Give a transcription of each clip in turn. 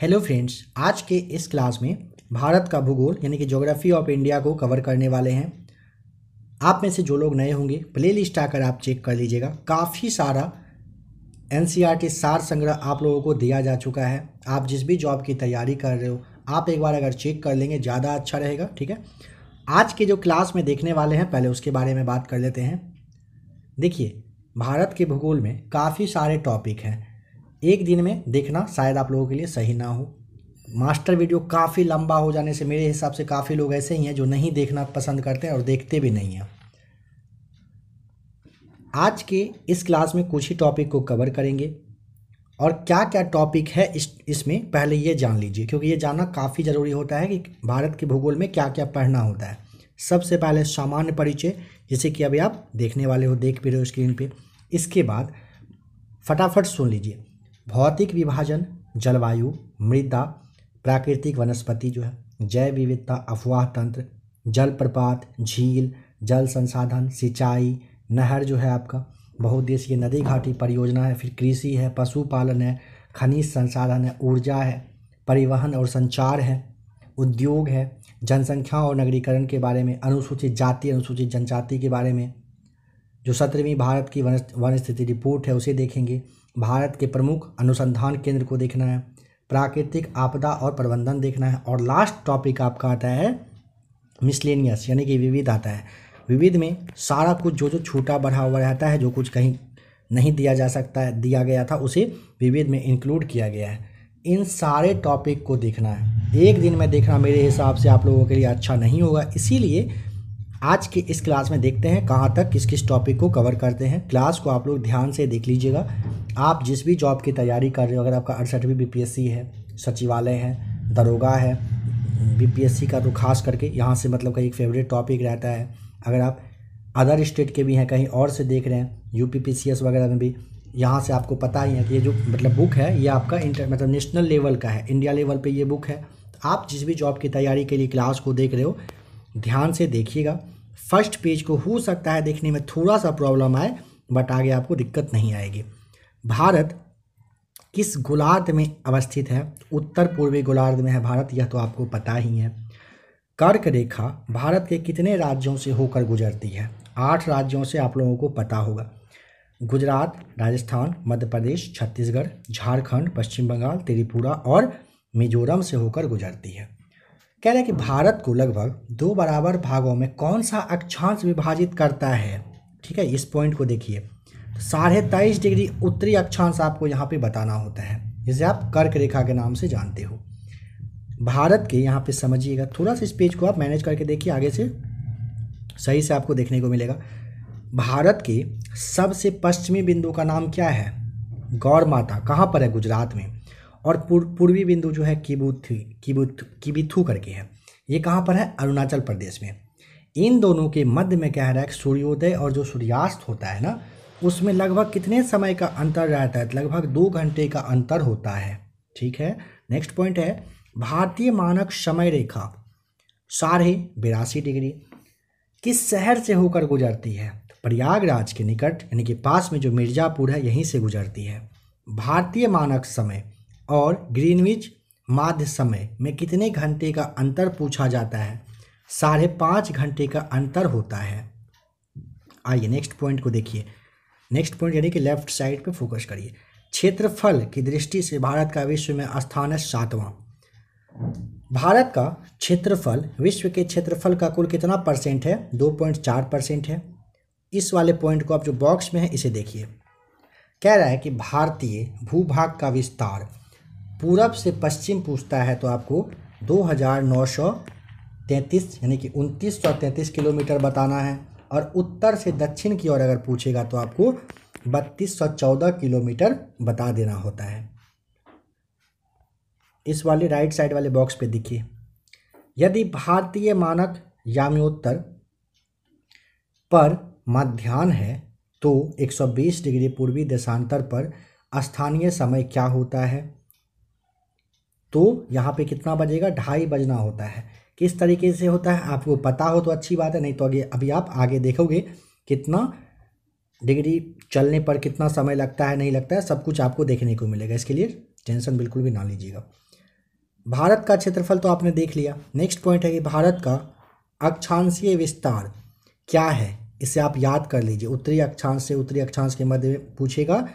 hello friends आज के इस क्लास में भारत का भूगोल यानी कि ज्योग्राफी ऑफ इंडिया को कवर करने वाले हैं आप में से जो लोग नए होंगे प्ले लिस्ट आकर आप चेक कर लीजिएगा काफ़ी सारा एन e सार संग्रह आप लोगों को दिया जा चुका है आप जिस भी जॉब की तैयारी कर रहे हो आप एक बार अगर चेक कर लेंगे ज़्यादा अच्छा रहेगा ठीक है आज के जो क्लास में देखने वाले हैं पहले उसके बारे में बात कर लेते हैं देखिए भारत के भूगोल में काफ़ी सारे टॉपिक हैं एक दिन में देखना शायद आप लोगों के लिए सही ना हो मास्टर वीडियो काफ़ी लंबा हो जाने से मेरे हिसाब से काफ़ी लोग ऐसे ही हैं जो नहीं देखना पसंद करते हैं और देखते भी नहीं हैं आज के इस क्लास में कुछ ही टॉपिक को कवर करेंगे और क्या क्या टॉपिक है इस इसमें पहले ये जान लीजिए क्योंकि ये जानना काफ़ी ज़रूरी होता है कि भारत के भूगोल में क्या क्या पढ़ना होता है सबसे पहले सामान्य परिचय जैसे कि अभी आप देखने वाले हो देख भी रहे हो स्क्रीन पे इसके बाद फटाफट सुन लीजिए भौतिक विभाजन जलवायु मृदा प्राकृतिक वनस्पति जो है जैव विविधता अफवाह तंत्र जलप्रपात झील जल संसाधन सिंचाई नहर जो है आपका बहुत ये नदी घाटी परियोजना है फिर कृषि है पशुपालन है खनिज संसाधन है ऊर्जा है परिवहन और संचार है उद्योग है जनसंख्या और नगरीकरण के बारे में अनुसूचित जाति अनुसूचित जनजाति के बारे में जो सत्रहवीं भारत की वन स्थिति रिपोर्ट है उसे देखेंगे भारत के प्रमुख अनुसंधान केंद्र को देखना है प्राकृतिक आपदा और प्रबंधन देखना है और लास्ट टॉपिक आपका आता है मिसलेनियस यानी कि विविध आता है विविध में सारा कुछ जो जो छूटा बढ़ा हुआ रहता है जो कुछ कहीं नहीं दिया जा सकता है दिया गया था उसे विविध में इंक्लूड किया गया है इन सारे टॉपिक को देखना है एक दिन में देखना मेरे हिसाब से आप लोगों के लिए अच्छा नहीं होगा इसीलिए आज के इस क्लास में देखते हैं कहाँ तक किस किस टॉपिक को कवर करते हैं क्लास को आप लोग ध्यान से देख लीजिएगा आप जिस भी जॉब की तैयारी कर रहे हो अगर आपका अड़सठवीं बी है सचिवालय है दरोगा है बी का तो खास करके यहाँ से मतलब का एक फेवरेट टॉपिक रहता है अगर आप अदर स्टेट के भी हैं कहीं और से देख रहे हैं यू वगैरह में भी यहाँ से आपको पता ही है कि ये जो मतलब बुक है ये आपका इंटर मतलब नेशनल लेवल का है इंडिया लेवल पे ये बुक है आप जिस भी जॉब की तैयारी के लिए क्लास को देख रहे हो ध्यान से देखिएगा फर्स्ट पेज को हो सकता है देखने में थोड़ा सा प्रॉब्लम आए बट आगे आपको दिक्कत नहीं आएगी भारत किस गोलार्ध में अवस्थित है उत्तर पूर्वी गोलार्ध में है भारत यह तो आपको पता ही है कर्क रेखा भारत के कितने राज्यों से होकर गुजरती है आठ राज्यों से आप लोगों को पता होगा गुजरात राजस्थान मध्य प्रदेश छत्तीसगढ़ झारखंड पश्चिम बंगाल त्रिपुरा और मिजोरम से होकर गुजरती है कह रहे हैं कि भारत को लगभग दो बराबर भागों में कौन सा अक्षांश विभाजित करता है ठीक है इस पॉइंट को देखिए तो साढ़े तेईस डिग्री उत्तरी अक्षांश आपको यहाँ पे बताना होता है जिसे आप कर्क रेखा के नाम से जानते हो भारत के यहाँ पे समझिएगा थोड़ा सा इस पेज को आप मैनेज करके देखिए आगे से सही से आपको देखने को मिलेगा भारत के सबसे पश्चिमी बिंदु का नाम क्या है गौर माता कहाँ पर है गुजरात में और पूर्वी बिंदु जो है किबुथ किबुथ किबिथू करके है ये कहाँ पर है अरुणाचल प्रदेश में इन दोनों के मध्य में क्या रहा है सूर्योदय और जो सूर्यास्त होता है ना उसमें लगभग कितने समय का अंतर रहता है तो लगभग दो घंटे का अंतर होता है ठीक है नेक्स्ट पॉइंट है भारतीय मानक समय रेखा साढ़े बिरासी डिग्री किस शहर से होकर गुजरती है प्रयागराज के निकट यानी कि पास में जो मिर्ज़ापुर है यहीं से गुजरती है भारतीय मानक समय और ग्रीनविच माध्य समय में कितने घंटे का अंतर पूछा जाता है साढ़े पाँच घंटे का अंतर होता है आइए नेक्स्ट पॉइंट को देखिए नेक्स्ट पॉइंट यानी कि लेफ्ट साइड पर फोकस करिए क्षेत्रफल की दृष्टि से भारत का विश्व में स्थान है सातवां भारत का क्षेत्रफल विश्व के क्षेत्रफल का कुल कितना परसेंट है दो पॉइंट चार परसेंट है इस वाले पॉइंट को आप जो बॉक्स में है इसे देखिए कह रहा है कि भारतीय भूभाग का विस्तार पूरब से पश्चिम पूछता है तो आपको दो हज़ार नौ सौ तैंतीस यानी कि उनतीस सौ तैंतीस किलोमीटर बताना है और उत्तर से दक्षिण की ओर अगर पूछेगा तो आपको बत्तीस सौ चौदह किलोमीटर बता देना होता है इस वाले राइट साइड वाले बॉक्स पे देखिए यदि भारतीय मानक यामोत्तर पर मध्यान्ह है तो 120 डिग्री पूर्वी देशांतर पर स्थानीय समय क्या होता है तो यहाँ पे कितना बजेगा ढाई बजना होता है किस तरीके से होता है आपको पता हो तो अच्छी बात है नहीं तो अगे अभी आप आगे देखोगे कितना डिग्री चलने पर कितना समय लगता है नहीं लगता है सब कुछ आपको देखने को मिलेगा इसके लिए टेंशन बिल्कुल भी ना लीजिएगा भारत का क्षेत्रफल तो आपने देख लिया नेक्स्ट पॉइंट है कि भारत का अक्षांशीय विस्तार क्या है इसे आप याद कर लीजिए उत्तरी अक्षांश से उत्तरी अक्षांश के मध्य में पूछेगा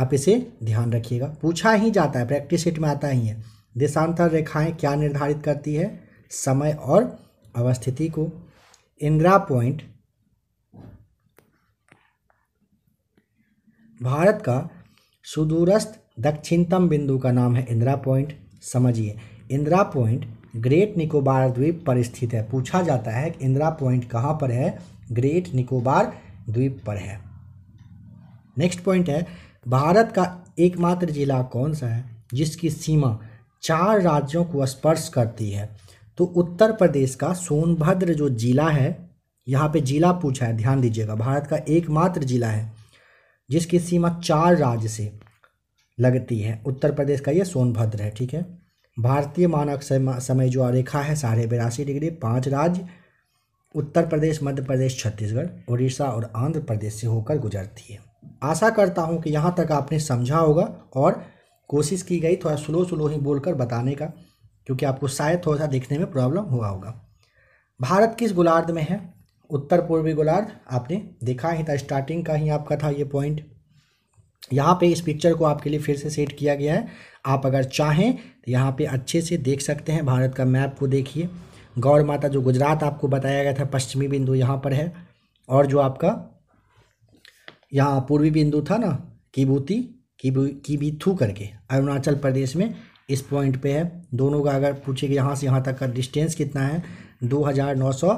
आप इसे ध्यान रखिएगा पूछा ही जाता है प्रैक्टिस शीट में आता ही है देशांतर रेखाएं क्या निर्धारित करती है समय और अवस्थिति को इंदिरा पॉइंट भारत का सुदूरस्थ दक्षिणतम बिंदु का नाम है इंदिरा पॉइंट समझिए इंदिरा पॉइंट ग्रेट निकोबार द्वीप पर स्थित है पूछा जाता है कि इंदिरा पॉइंट कहाँ पर है ग्रेट निकोबार द्वीप पर है नेक्स्ट पॉइंट है भारत का एकमात्र जिला कौन सा है जिसकी सीमा चार राज्यों को स्पर्श करती है तो उत्तर प्रदेश का सोनभद्र जो जिला है यहाँ पे जिला पूछा है ध्यान दीजिएगा भारत का एकमात्र जिला है जिसकी सीमा चार राज्य से लगती है उत्तर प्रदेश का ये सोनभद्र है ठीक है भारतीय मानक समय जो रेखा है साढ़े बिरासी डिग्री पाँच राज्य उत्तर प्रदेश मध्य प्रदेश छत्तीसगढ़ उड़ीसा और आंध्र प्रदेश से होकर गुजरती है आशा करता हूँ कि यहाँ तक आपने समझा होगा और कोशिश की गई थोड़ा स्लो स्लो ही बोलकर बताने का क्योंकि आपको शायद थोड़ा सा देखने में प्रॉब्लम हुआ होगा भारत किस गोलार्ध में है उत्तर पूर्वी गोलार्ध आपने देखा ही था स्टार्टिंग का ही आपका था ये पॉइंट यहाँ पे इस पिक्चर को आपके लिए फिर से सेट किया गया है आप अगर चाहें तो यहाँ पे अच्छे से देख सकते हैं भारत का मैप को देखिए गौर माता जो गुजरात आपको बताया गया था पश्चिमी बिंदु यहाँ पर है और जो आपका यहाँ पूर्वी बिंदु था ना किबूती कीबू थू करके अरुणाचल प्रदेश में इस पॉइंट पे है दोनों का अगर पूछे कि यहाँ से यहाँ तक का डिस्टेंस कितना है दो हज़ार नौ सौ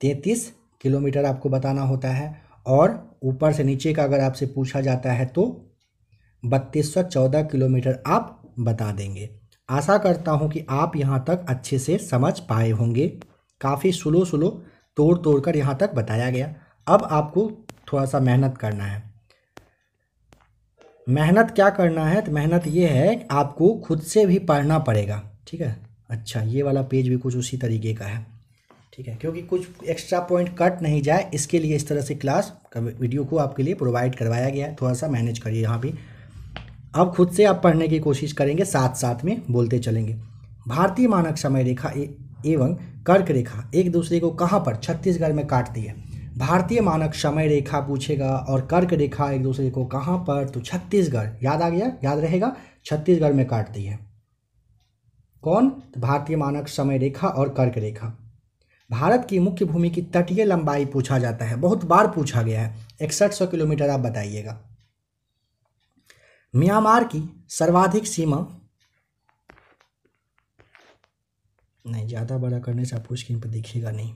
तैंतीस किलोमीटर आपको बताना होता है और ऊपर से नीचे का अगर आपसे पूछा जाता है तो बत्तीस सौ चौदह किलोमीटर आप बता देंगे आशा करता हूँ कि आप यहाँ तक अच्छे से समझ पाए होंगे काफ़ी स्लो स्लो तोड़ तोड़ कर यहाँ तक बताया गया अब आपको थोड़ा सा मेहनत करना है मेहनत क्या करना है तो मेहनत ये है आपको खुद से भी पढ़ना पड़ेगा ठीक है अच्छा ये वाला पेज भी कुछ उसी तरीके का है ठीक है क्योंकि कुछ एक्स्ट्रा पॉइंट कट नहीं जाए इसके लिए इस तरह से क्लास वीडियो को आपके लिए प्रोवाइड करवाया गया है थोड़ा सा मैनेज करिए यहाँ भी अब खुद से आप पढ़ने की कोशिश करेंगे साथ साथ में बोलते चलेंगे भारतीय मानक समय रेखा एवं कर्क रेखा एक दूसरे को कहाँ पर छत्तीसगढ़ में काटती है भारतीय मानक समय रेखा पूछेगा और कर्क रेखा एक दूसरे को कहाँ पर तो छत्तीसगढ़ याद आ गया याद रहेगा छत्तीसगढ़ में काटती है कौन तो भारतीय मानक समय रेखा और कर्क रेखा भारत की मुख्य भूमि की तटीय लंबाई पूछा जाता है बहुत बार पूछा गया है इकसठ सौ किलोमीटर आप बताइएगा म्यांमार की सर्वाधिक सीमा नहीं ज़्यादा बड़ा करने से आपको स्क्रीन पर दिखेगा नहीं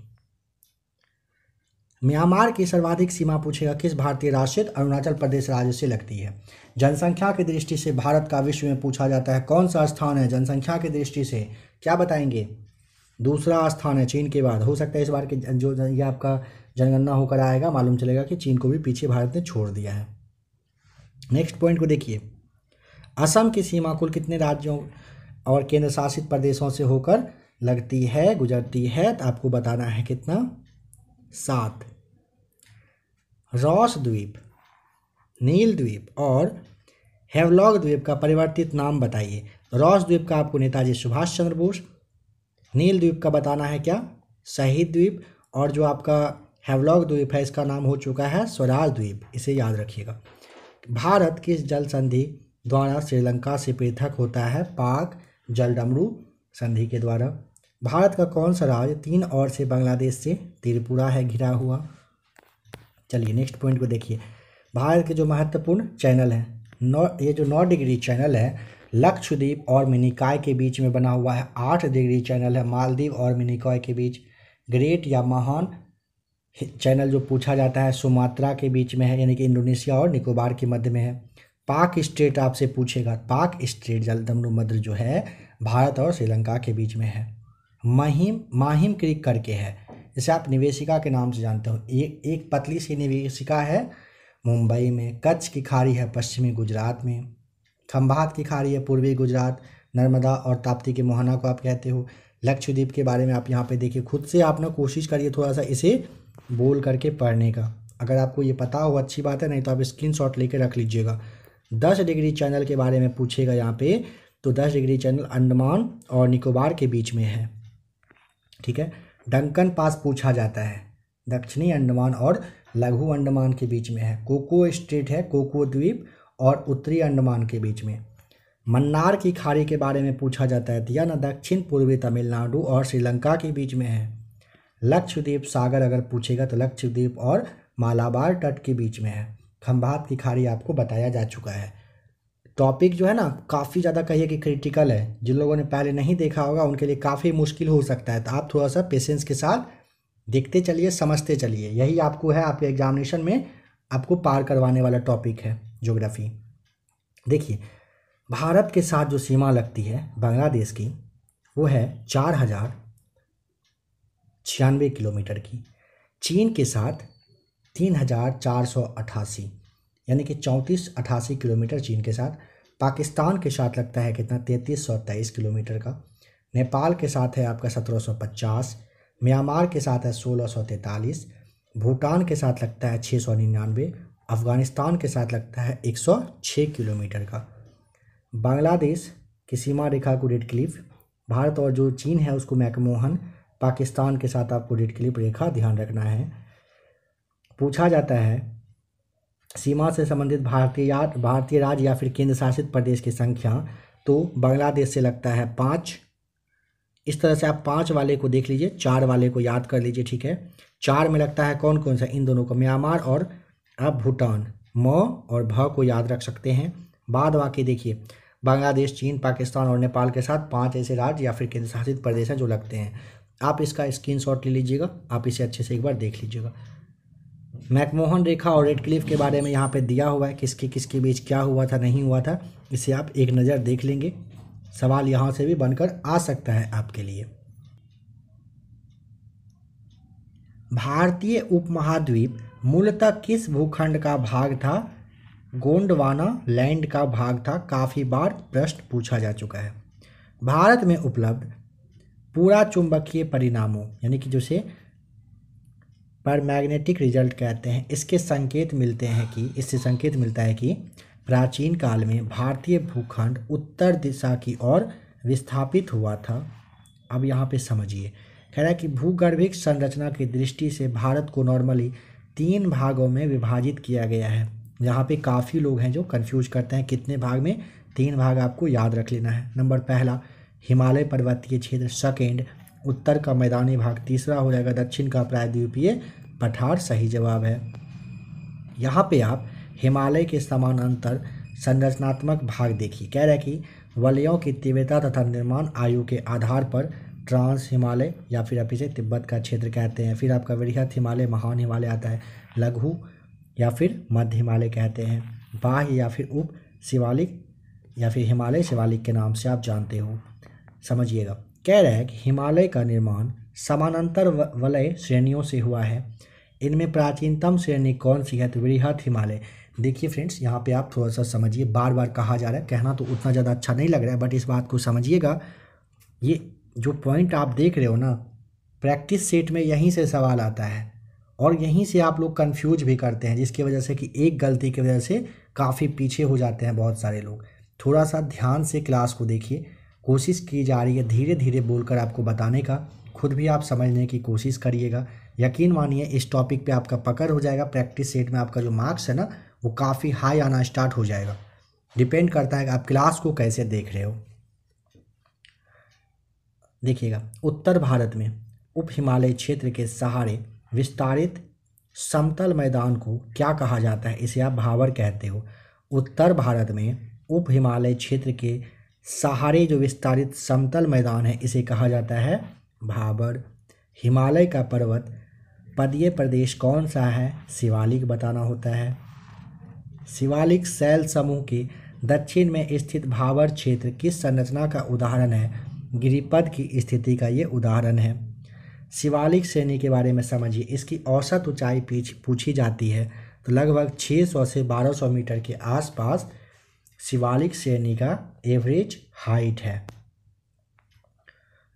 म्यांमार की सर्वाधिक सीमा पूछेगा किस भारतीय राष्ट्र अरुणाचल प्रदेश राज्य से लगती है जनसंख्या की दृष्टि से भारत का विश्व में पूछा जाता है कौन सा स्थान है जनसंख्या की दृष्टि से क्या बताएंगे दूसरा स्थान है चीन के बाद हो सकता है इस बार के जो ये आपका जनगणना होकर आएगा मालूम चलेगा कि चीन को भी पीछे भारत ने छोड़ दिया है नेक्स्ट पॉइंट को देखिए असम की सीमा कुल कितने राज्यों और केंद्र शासित प्रदेशों से होकर लगती है गुजरती है तो आपको बताना है कितना सात रॉस द्वीप नील द्वीप और हेवलॉग द्वीप का परिवर्तित नाम बताइए रॉस द्वीप का आपको नेताजी सुभाष चंद्र बोस नील द्वीप का बताना है क्या शहीद द्वीप और जो आपका हेवलॉग द्वीप है इसका नाम हो चुका है स्वराज द्वीप इसे याद रखिएगा भारत किस जल संधि द्वारा श्रीलंका से पृथक होता है पाक जलडमरू संधि के द्वारा भारत का कौन सा राज्य तीन और से बांग्लादेश से त्रिपुरा है घिरा हुआ चलिए नेक्स्ट पॉइंट को देखिए भारत के जो महत्वपूर्ण चैनल हैं नौ ये जो नौ डिग्री चैनल है लक्षद्वीप और मिनिकाय के बीच में बना हुआ है आठ डिग्री चैनल है मालदीव और मिनिकॉय के बीच ग्रेट या महान चैनल जो पूछा जाता है सुमात्रा के बीच में है यानी कि इंडोनेशिया और निकोबार के मध्य में है पाक स्टेट आपसे पूछेगा पाक स्ट्रेट जलदमनु मद्र जो है भारत और श्रीलंका के बीच में है महिम माहिम क्रिक करके है जिसे आप निवेशिका के नाम से जानते हो एक एक पतली सी निवेशिका है मुंबई में कच्छ की खाड़ी है पश्चिमी गुजरात में खम्भात की खाड़ी है पूर्वी गुजरात नर्मदा और ताप्ती के मोहना को आप कहते हो लक्षद्वीप के बारे में आप यहाँ पे देखिए खुद से आप ना कोशिश करिए थोड़ा सा इसे बोल करके पढ़ने का अगर आपको ये पता हो अच्छी बात है नहीं तो आप स्क्रीन शॉट लेके रख लीजिएगा दस डिग्री चैनल के बारे में पूछेगा यहाँ पे तो दस डिग्री चैनल अंडमान और निकोबार के बीच में है ठीक है डंकन पास पूछा जाता है दक्षिणी अंडमान और लघु अंडमान के बीच में है कोको स्टेट है कोको द्वीप और उत्तरी अंडमान के बीच में मन्नार की खाड़ी के बारे में पूछा जाता है यह न दक्षिण पूर्वी तमिलनाडु और श्रीलंका के बीच में है लक्षद्वीप सागर अगर पूछेगा तो लक्षद्वीप और मालाबार तट के बीच में है खम्भात की खाड़ी आपको बताया जा चुका है टॉपिक जो है ना काफ़ी ज़्यादा कहिए कि क्रिटिकल है जिन लोगों ने पहले नहीं देखा होगा उनके लिए काफ़ी मुश्किल हो सकता है तो आप थोड़ा सा पेशेंस के साथ देखते चलिए समझते चलिए यही आपको है आपके एग्जामिनेशन में आपको पार करवाने वाला टॉपिक है जोग्राफ़ी देखिए भारत के साथ जो सीमा लगती है बांग्लादेश की वो है चार हज़ार छियानवे किलोमीटर की चीन के साथ तीन हज़ार चार सौ अट्ठासी यानी कि चौंतीस अट्ठासी किलोमीटर चीन के साथ पाकिस्तान के साथ लगता है कितना तैंतीस सौ तेईस किलोमीटर का नेपाल के साथ है आपका सत्रह सौ पचास म्यांमार के साथ है सोलह सौ तैंतालीस भूटान के साथ लगता है छः सौ निन्यानवे अफ़गानिस्तान के साथ लगता है एक सौ छः किलोमीटर का बांग्लादेश की सीमा रेखा को रेड क्लिफ भारत और जो चीन है उसको मैकमोहन पाकिस्तान के साथ आपको रेड क्लिफ रेखा ध्यान रखना है पूछा जाता है सीमा से संबंधित भारतीय भारतीय राज्य या फिर केंद्र शासित प्रदेश की संख्या तो बांग्लादेश से लगता है पाँच इस तरह से आप पाँच वाले को देख लीजिए चार वाले को याद कर लीजिए ठीक है चार में लगता है कौन कौन सा इन दोनों को म्यांमार और आप भूटान म और भ को याद रख सकते हैं बाद वाकई देखिए बांग्लादेश चीन पाकिस्तान और नेपाल के साथ पांच ऐसे राज्य या फिर केंद्र शासित प्रदेश हैं जो लगते हैं आप इसका स्क्रीनशॉट ले लीजिएगा आप इसे अच्छे से एक बार देख लीजिएगा मैकमोहन रेखा और रेड क्लिफ के बारे में यहाँ पे दिया हुआ है किसके किसके बीच क्या हुआ था नहीं हुआ था इसे आप एक नज़र देख लेंगे सवाल यहाँ से भी बनकर आ सकता है आपके लिए भारतीय उपमहाद्वीप मूलतः किस भूखंड का भाग था गोंडवाना लैंड का भाग था काफ़ी बार प्रश्न पूछा जा चुका है भारत में उपलब्ध पूरा चुंबकीय परिणामों यानी कि जैसे पर मैग्नेटिक रिजल्ट कहते हैं इसके संकेत मिलते हैं कि इससे संकेत मिलता है कि प्राचीन काल में भारतीय भूखंड उत्तर दिशा की ओर विस्थापित हुआ था अब यहाँ पे समझिए कह रहा है कि भूगर्भिक संरचना की दृष्टि से भारत को नॉर्मली तीन भागों में विभाजित किया गया है यहाँ पे काफ़ी लोग हैं जो कंफ्यूज करते हैं कितने भाग में तीन भाग आपको याद रख लेना है नंबर पहला हिमालय पर्वतीय क्षेत्र सेकेंड उत्तर का मैदानी भाग तीसरा हो जाएगा दक्षिण का प्रायद्वीपीय पठार सही जवाब है यहाँ पे आप हिमालय के समानांतर संरचनात्मक भाग देखिए कह रहे कि वलयों की तीव्रता तथा निर्माण आयु के आधार पर ट्रांस हिमालय या फिर आप इसे तिब्बत का क्षेत्र कहते हैं फिर आपका वृहत हिमालय महान हिमालय आता है लघु या फिर मध्य हिमालय कहते हैं बाह्य या फिर उप शिवालिक या फिर हिमालय शिवालिक के नाम से आप जानते हो समझिएगा कह रहा है कि हिमालय का निर्माण समानांतर वलय श्रेणियों से हुआ है इनमें प्राचीनतम श्रेणी कौन सी है तो वृहत हिमालय देखिए फ्रेंड्स यहाँ पे आप थोड़ा सा समझिए बार बार कहा जा रहा है कहना तो उतना ज़्यादा अच्छा नहीं लग रहा है बट इस बात को समझिएगा ये जो पॉइंट आप देख रहे हो ना प्रैक्टिस सेट में यहीं से सवाल आता है और यहीं से आप लोग कन्फ्यूज भी करते हैं जिसकी वजह से कि एक गलती की वजह से काफ़ी पीछे हो जाते हैं बहुत सारे लोग थोड़ा सा ध्यान से क्लास को देखिए कोशिश की जा रही है धीरे धीरे बोलकर आपको बताने का खुद भी आप समझने की कोशिश करिएगा यकीन मानिए इस टॉपिक पे आपका पकड़ हो जाएगा प्रैक्टिस सेट में आपका जो मार्क्स है ना वो काफ़ी हाई आना स्टार्ट हो जाएगा डिपेंड करता है कि आप क्लास को कैसे देख रहे हो देखिएगा उत्तर भारत में उप हिमालय क्षेत्र के सहारे विस्तारित समतल मैदान को क्या कहा जाता है इसे आप भावर कहते हो उत्तर भारत में उप हिमालय क्षेत्र के सहारे जो विस्तारित समतल मैदान है इसे कहा जाता है भाबर हिमालय का पर्वत पदीय प्रदेश कौन सा है शिवालिक बताना होता है शिवालिक शैल समूह के दक्षिण में स्थित भावर क्षेत्र किस संरचना का उदाहरण है गिरिपद की स्थिति का ये उदाहरण है शिवालिक श्रेणी के बारे में समझिए इसकी औसत ऊंचाई पूछी जाती है तो लगभग 600 से 1200 मीटर के आसपास शिवालिक श्रेणी का एवरेज हाइट है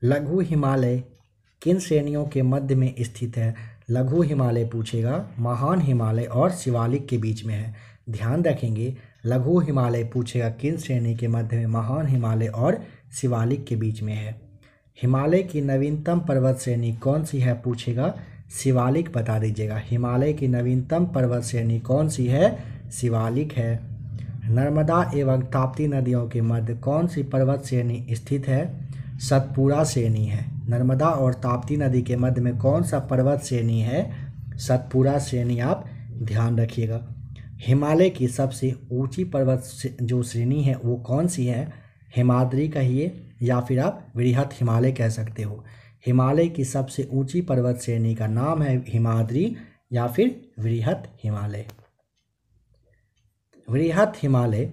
लघु हिमालय किन श्रेणियों के मध्य में स्थित है लघु हिमालय पूछेगा महान हिमालय और शिवालिक के बीच में है ध्यान रखेंगे लघु हिमालय पूछेगा किन श्रेणी के मध्य में महान हिमालय और शिवालिक के बीच में है हिमालय की नवीनतम पर्वत श्रेणी कौन सी है पूछेगा शिवालिक बता दीजिएगा हिमालय की नवीनतम पर्वत श्रेणी कौन सी है शिवालिक है नर्मदा एवं ताप्ती नदियों के मध्य कौन सी पर्वत श्रेणी स्थित है सतपुरा श्रेणी है नर्मदा और ताप्ती नदी के मध्य में कौन सा पर्वत श्रेणी है सतपुरा श्रेणी आप ध्यान रखिएगा हिमालय की सबसे ऊंची पर्वत जो श्रेणी है वो कौन सी है हिमाद्री कहिए या फिर आप वृहत हिमालय कह सकते हो हिमालय की सबसे ऊंची पर्वत श्रेणी का नाम है हिमाद्री या फिर वृहत हिमालय वृहत हिमालय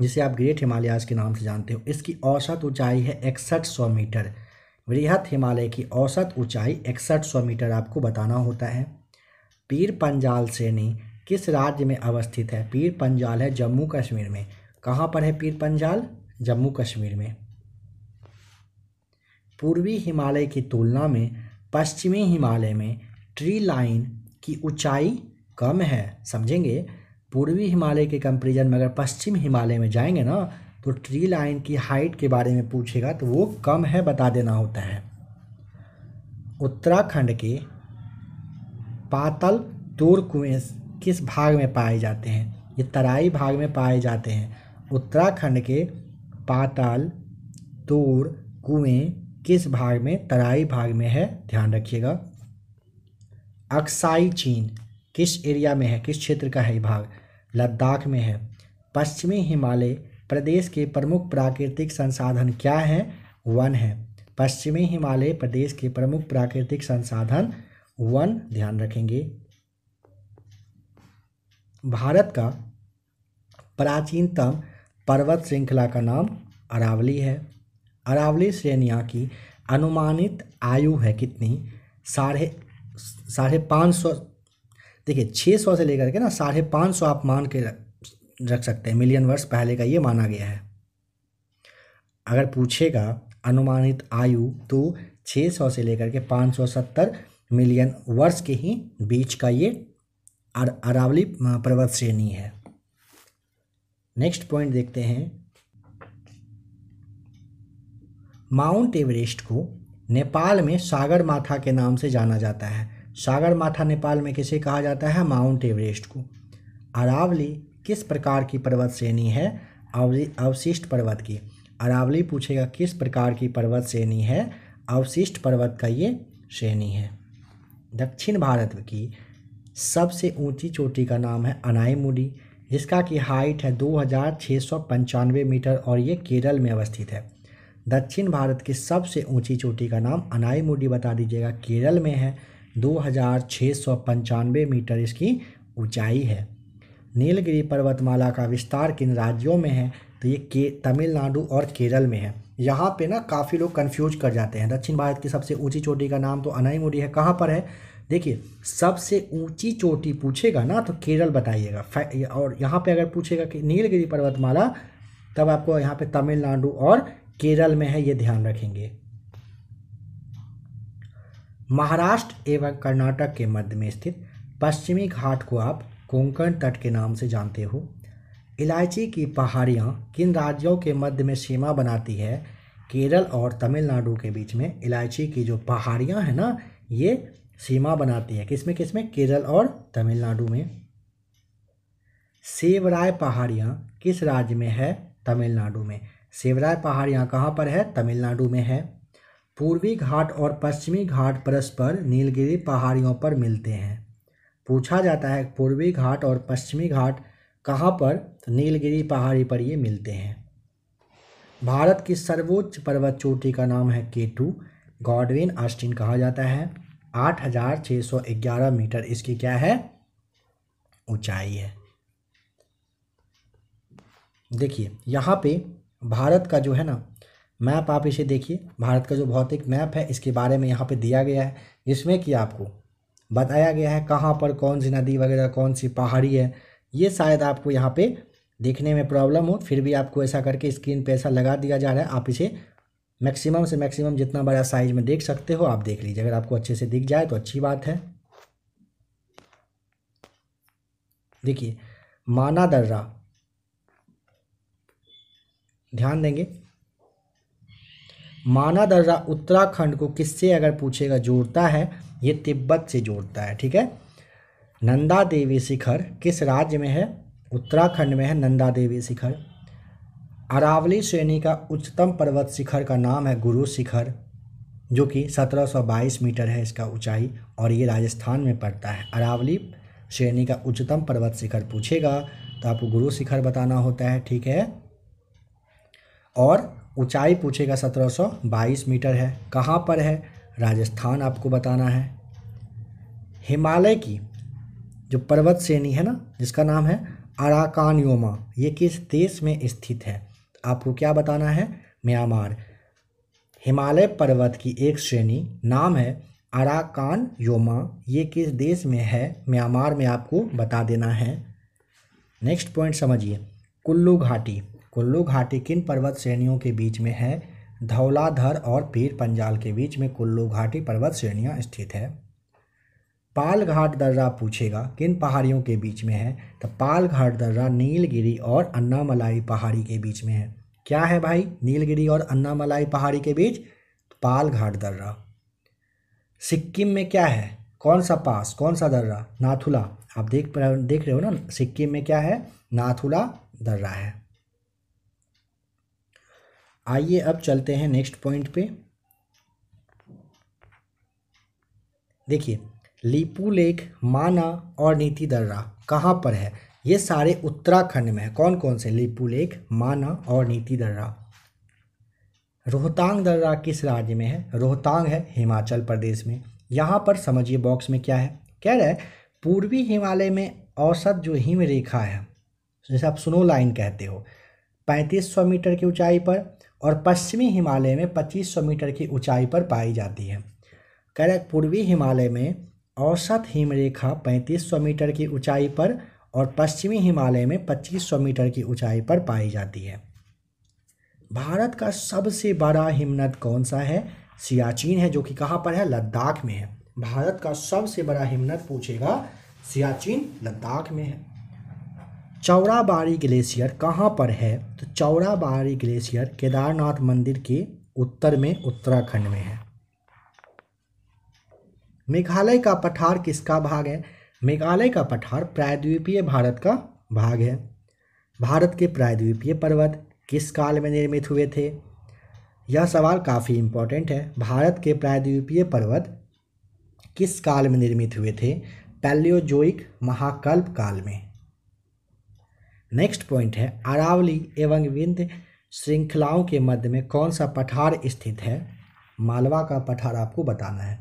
जिसे आप ग्रेट हिमालयाज के नाम से जानते हो इसकी औसत ऊंचाई है इकसठ सौ मीटर वृहत हिमालय की औसत ऊंचाई इकसठ सौ मीटर आपको बताना होता है पीर पंजाल श्रेणी किस राज्य में अवस्थित है पीर पंजाल है जम्मू कश्मीर में कहाँ पर है पीर पंजाल जम्मू कश्मीर में पूर्वी हिमालय की तुलना में पश्चिमी हिमालय में ट्री लाइन की ऊंचाई कम है समझेंगे पूर्वी हिमालय के कंपेरिजन में अगर पश्चिम हिमालय में जाएंगे ना तो ट्री लाइन की हाइट के बारे में पूछेगा तो वो कम है बता देना होता है उत्तराखंड के पातल तोर कुएँ किस भाग में पाए जाते हैं ये तराई भाग में पाए जाते हैं उत्तराखंड के पाताल तोर कुएँ किस भाग में तराई भाग में है ध्यान रखिएगा अक्साई चीन किस एरिया में है किस क्षेत्र का है ये भाग लद्दाख में है पश्चिमी हिमालय प्रदेश के प्रमुख प्राकृतिक संसाधन क्या हैं वन है पश्चिमी हिमालय प्रदेश के प्रमुख प्राकृतिक संसाधन वन ध्यान रखेंगे भारत का प्राचीनतम पर्वत श्रृंखला का नाम अरावली है अरावली श्रेणिया की अनुमानित आयु है कितनी साढ़े साढ़े पाँच सौ देखिए छः सौ से लेकर के ना साढ़े पाँच सौ आप मान के रख सकते हैं मिलियन वर्ष पहले का ये माना गया है अगर पूछेगा अनुमानित आयु तो छः सौ से लेकर के पाँच सौ सत्तर मिलियन वर्ष के ही बीच का ये अरावली पर्वत श्रेणी है नेक्स्ट पॉइंट देखते हैं माउंट एवरेस्ट को नेपाल में सागर माथा के नाम से जाना जाता है सागर माथा नेपाल में किसे कहा जाता है माउंट एवरेस्ट को अरावली किस प्रकार की पर्वत श्रेणी है अवशिष्ट पर्वत की अरावली पूछेगा किस प्रकार की पर्वत श्रेणी है अवशिष्ट पर्वत का ये श्रेणी है दक्षिण भारत की सबसे ऊंची चोटी का नाम है अनाईमुडी जिसका कि हाइट है दो हज़ार छः सौ पंचानवे मीटर और ये केरल में अवस्थित है दक्षिण भारत की सबसे ऊंची चोटी का नाम अनाईमुडी बता दीजिएगा केरल में है दो हज़ार छः सौ पंचानवे मीटर इसकी ऊंचाई है नीलगिरी पर्वतमाला का विस्तार किन राज्यों में है तो ये के तमिलनाडु और केरल में है यहाँ पे ना काफ़ी लोग कंफ्यूज कर जाते हैं दक्षिण भारत की सबसे ऊंची चोटी का नाम तो अनाईमुरी है कहाँ पर है देखिए सबसे ऊंची चोटी पूछेगा ना तो केरल बताइएगा और यहाँ पे अगर पूछेगा कि नीलगिरी पर्वतमाला तब आपको यहाँ पे तमिलनाडु और केरल में है ये ध्यान रखेंगे महाराष्ट्र एवं कर्नाटक के मध्य में स्थित पश्चिमी घाट को आप कोंकण तट के नाम से जानते हो इलायची की पहाड़ियाँ किन राज्यों के मध्य में सीमा बनाती है केरल और तमिलनाडु के बीच में इलायची की जो पहाड़ियाँ हैं ना ये सीमा बनाती है किसमें किसमें केरल और तमिलनाडु में सेवराय पहाड़ियाँ किस राज्य में है तमिलनाडु में सेवराय पहाड़ियाँ कहाँ पर है तमिलनाडु में है पूर्वी घाट और पश्चिमी घाट परस्पर नीलगिरी पहाड़ियों पर मिलते हैं पूछा जाता है पूर्वी घाट और पश्चिमी घाट कहाँ पर तो नीलगिरी पहाड़ी पर ये मिलते हैं भारत की सर्वोच्च पर्वत चोटी का नाम है केटू गॉडविन आस्टिन कहा जाता है आठ हजार छः सौ ग्यारह मीटर इसकी क्या है ऊंचाई है देखिए यहाँ पे भारत का जो है ना मैप आप इसे देखिए भारत का जो भौतिक मैप है इसके बारे में यहाँ पे दिया गया है जिसमें कि आपको बताया गया है कहाँ पर कौन सी नदी वगैरह कौन सी पहाड़ी है ये शायद आपको यहाँ पे देखने में प्रॉब्लम हो फिर भी आपको ऐसा करके स्क्रीन पे ऐसा लगा दिया जा रहा है आप इसे मैक्सिमम से मैक्सिमम जितना बड़ा साइज में देख सकते हो आप देख लीजिए अगर आपको अच्छे से दिख जाए तो अच्छी बात है देखिए माना दर्रा ध्यान देंगे माना दर्रा उत्तराखंड को किससे अगर पूछेगा जोड़ता है ये तिब्बत से जोड़ता है ठीक है नंदा देवी शिखर किस राज्य में है उत्तराखंड में है नंदा देवी शिखर अरावली श्रेणी का उच्चतम पर्वत शिखर का नाम है गुरु शिखर जो कि 1722 मीटर है इसका ऊंचाई और ये राजस्थान में पड़ता है अरावली श्रेणी का उच्चतम पर्वत शिखर पूछेगा तो आपको गुरु शिखर बताना होता है ठीक है और ऊंचाई पूछेगा 1722 मीटर है कहाँ पर है राजस्थान आपको बताना है हिमालय की जो पर्वत श्रेणी है ना जिसका नाम है अराकान योमा ये किस देश में स्थित है आपको क्या बताना है म्यांमार हिमालय पर्वत की एक श्रेणी नाम है अराकान योमा ये किस देश में है म्यांमार में आपको बता देना है नेक्स्ट पॉइंट समझिए कुल्लू घाटी कुल्लू घाटी किन पर्वत श्रेणियों के बीच में है धौलाधर और पीर पंजाल के बीच में कुल्लू घाटी पर्वत श्रेणियाँ स्थित है पालघाट दर्रा पूछेगा किन पहाड़ियों के बीच में है तो पालघाट दर्रा नीलगिरी और अन्नामलाई पहाड़ी के बीच में है क्या है भाई नीलगिरी और अन्नामलाई पहाड़ी के बीच तो पालघाट दर्रा सिक्किम में क्या है कौन सा पास कौन सा दर्रा नाथुला आप देख देख रहे हो ना सिक्किम में क्या है नाथुला दर्रा है आइए अब चलते हैं नेक्स्ट पॉइंट पे देखिए लिपू लेक माना और नीति दर्रा कहाँ पर है ये सारे उत्तराखंड में है कौन कौन से लिपू लेक माना और नीति दर्रा रोहतांग दर्रा किस राज्य में है रोहतांग है हिमाचल प्रदेश में यहाँ पर समझिए बॉक्स में क्या है कह रहे पूर्वी हिमालय में औसत जो हिम रेखा है जैसे आप स्नो लाइन कहते हो पैंतीस सौ मीटर की ऊंचाई पर और पश्चिमी हिमालय में 2500 मीटर की ऊंचाई पर पाई जाती है कैरक पूर्वी हिमालय में औसत हिमरेखा 3500 मीटर की ऊंचाई पर और पश्चिमी हिमालय में 2500 मीटर की ऊंचाई पर पाई जाती है भारत का सबसे बड़ा हिमनद कौन सा है सियाचिन है जो कि कहाँ पर है लद्दाख में है भारत का सबसे बड़ा हिमनद पूछेगा सियाचिन लद्दाख में है चौराबारी ग्लेशियर कहाँ पर है तो चौराबारी ग्लेशियर केदारनाथ मंदिर के उत्तर में उत्तराखंड में है मेघालय का पठार किसका भाग है मेघालय का पठार प्रायद्वीपीय भारत का भाग है भारत के प्रायद्वीपीय पर्वत किस काल में निर्मित हुए थे यह सवाल काफ़ी इम्पोर्टेंट है भारत के प्रायद्वीपीय पर्वत किस काल में निर्मित हुए थे पैलियोजोइक महाकल्प काल में नेक्स्ट पॉइंट है अरावली एवं विंध्य श्रृंखलाओं के मध्य में कौन सा पठार स्थित है मालवा का पठार आपको बताना है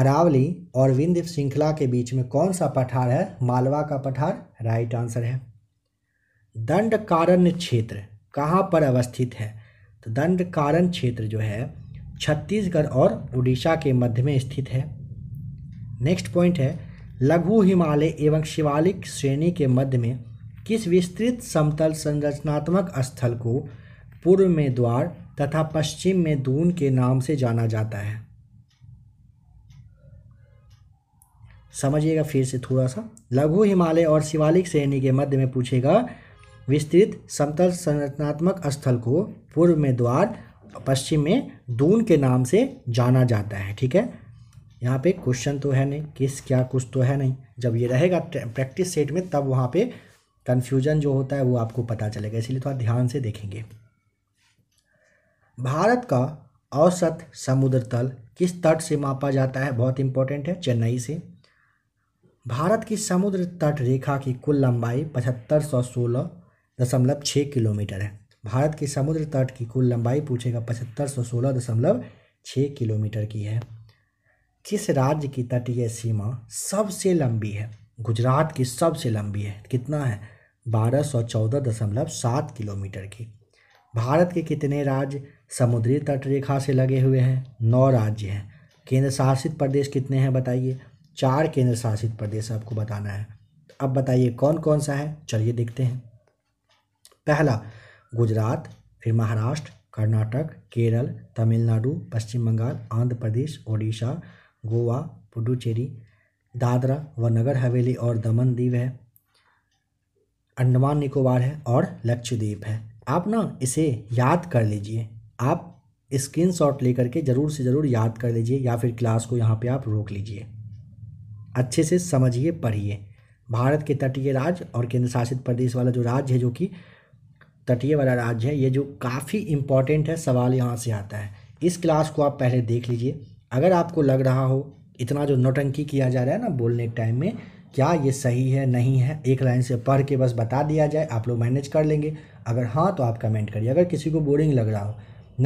अरावली और विंध्य श्रृंखला के बीच में कौन सा पठार है मालवा का पठार राइट आंसर है दंड कारण क्षेत्र कहाँ पर अवस्थित है तो दंड कारण क्षेत्र जो है छत्तीसगढ़ और उड़ीसा के मध्य में स्थित है नेक्स्ट पॉइंट है लघु हिमालय एवं शिवालिक श्रेणी के मध्य में किस विस्तृत समतल संरचनात्मक स्थल को पूर्व में द्वार तथा पश्चिम में दून के नाम से जाना जाता है समझिएगा फिर से थोड़ा सा लघु हिमालय और शिवालिक श्रेणी के मध्य में पूछेगा विस्तृत समतल संरचनात्मक स्थल को पूर्व में द्वार पश्चिम में दून के नाम से जाना जाता है ठीक है यहाँ पे क्वेश्चन तो है नहीं किस क्या कुछ तो है नहीं जब ये रहेगा प्रैक्टिस सेट में तब वहाँ पे कन्फ्यूजन जो होता है वो आपको पता चलेगा इसलिए थोड़ा तो ध्यान से देखेंगे भारत का औसत समुद्र तल किस तट से मापा जाता है बहुत इंपॉर्टेंट है चेन्नई से भारत की समुद्र तट रेखा की कुल लंबाई पचहत्तर सौ सोलह दशमलव छः किलोमीटर है भारत की समुद्र तट की कुल लंबाई पूछेगा पचहत्तर सौ सोलह दशमलव छः किलोमीटर की है किस राज्य की तटीय सीमा सबसे लंबी है गुजरात की सबसे लंबी है कितना है बारह सौ चौदह दशमलव सात किलोमीटर की भारत के कितने राज्य समुद्री तट रेखा से लगे हुए हैं नौ राज्य हैं केंद्र शासित प्रदेश कितने हैं बताइए चार केंद्र शासित प्रदेश आपको बताना है अब बताइए कौन कौन सा है चलिए देखते हैं पहला गुजरात फिर महाराष्ट्र कर्नाटक केरल तमिलनाडु पश्चिम बंगाल आंध्र प्रदेश ओडिशा गोवा पुडुचेरी दादरा व नगर हवेली और दमन दीव है अंडमान निकोबार है और लक्षद्वीप है आप ना इसे याद कर लीजिए आप स्क्रीन शॉट ले करके ज़रूर से ज़रूर याद कर लीजिए या फिर क्लास को यहाँ पे आप रोक लीजिए अच्छे से समझिए पढ़िए भारत के तटीय राज्य और केंद्र शासित प्रदेश वाला जो राज्य है जो कि तटीय वाला राज्य है ये जो काफ़ी इम्पॉर्टेंट है सवाल यहाँ से आता है इस क्लास को आप पहले देख लीजिए अगर आपको लग रहा हो इतना जो नोटंकी किया जा रहा है ना बोलने के टाइम में क्या ये सही है नहीं है एक लाइन से पढ़ के बस बता दिया जाए आप लोग मैनेज कर लेंगे अगर हाँ तो आप कमेंट करिए अगर किसी को बोरिंग लग रहा हो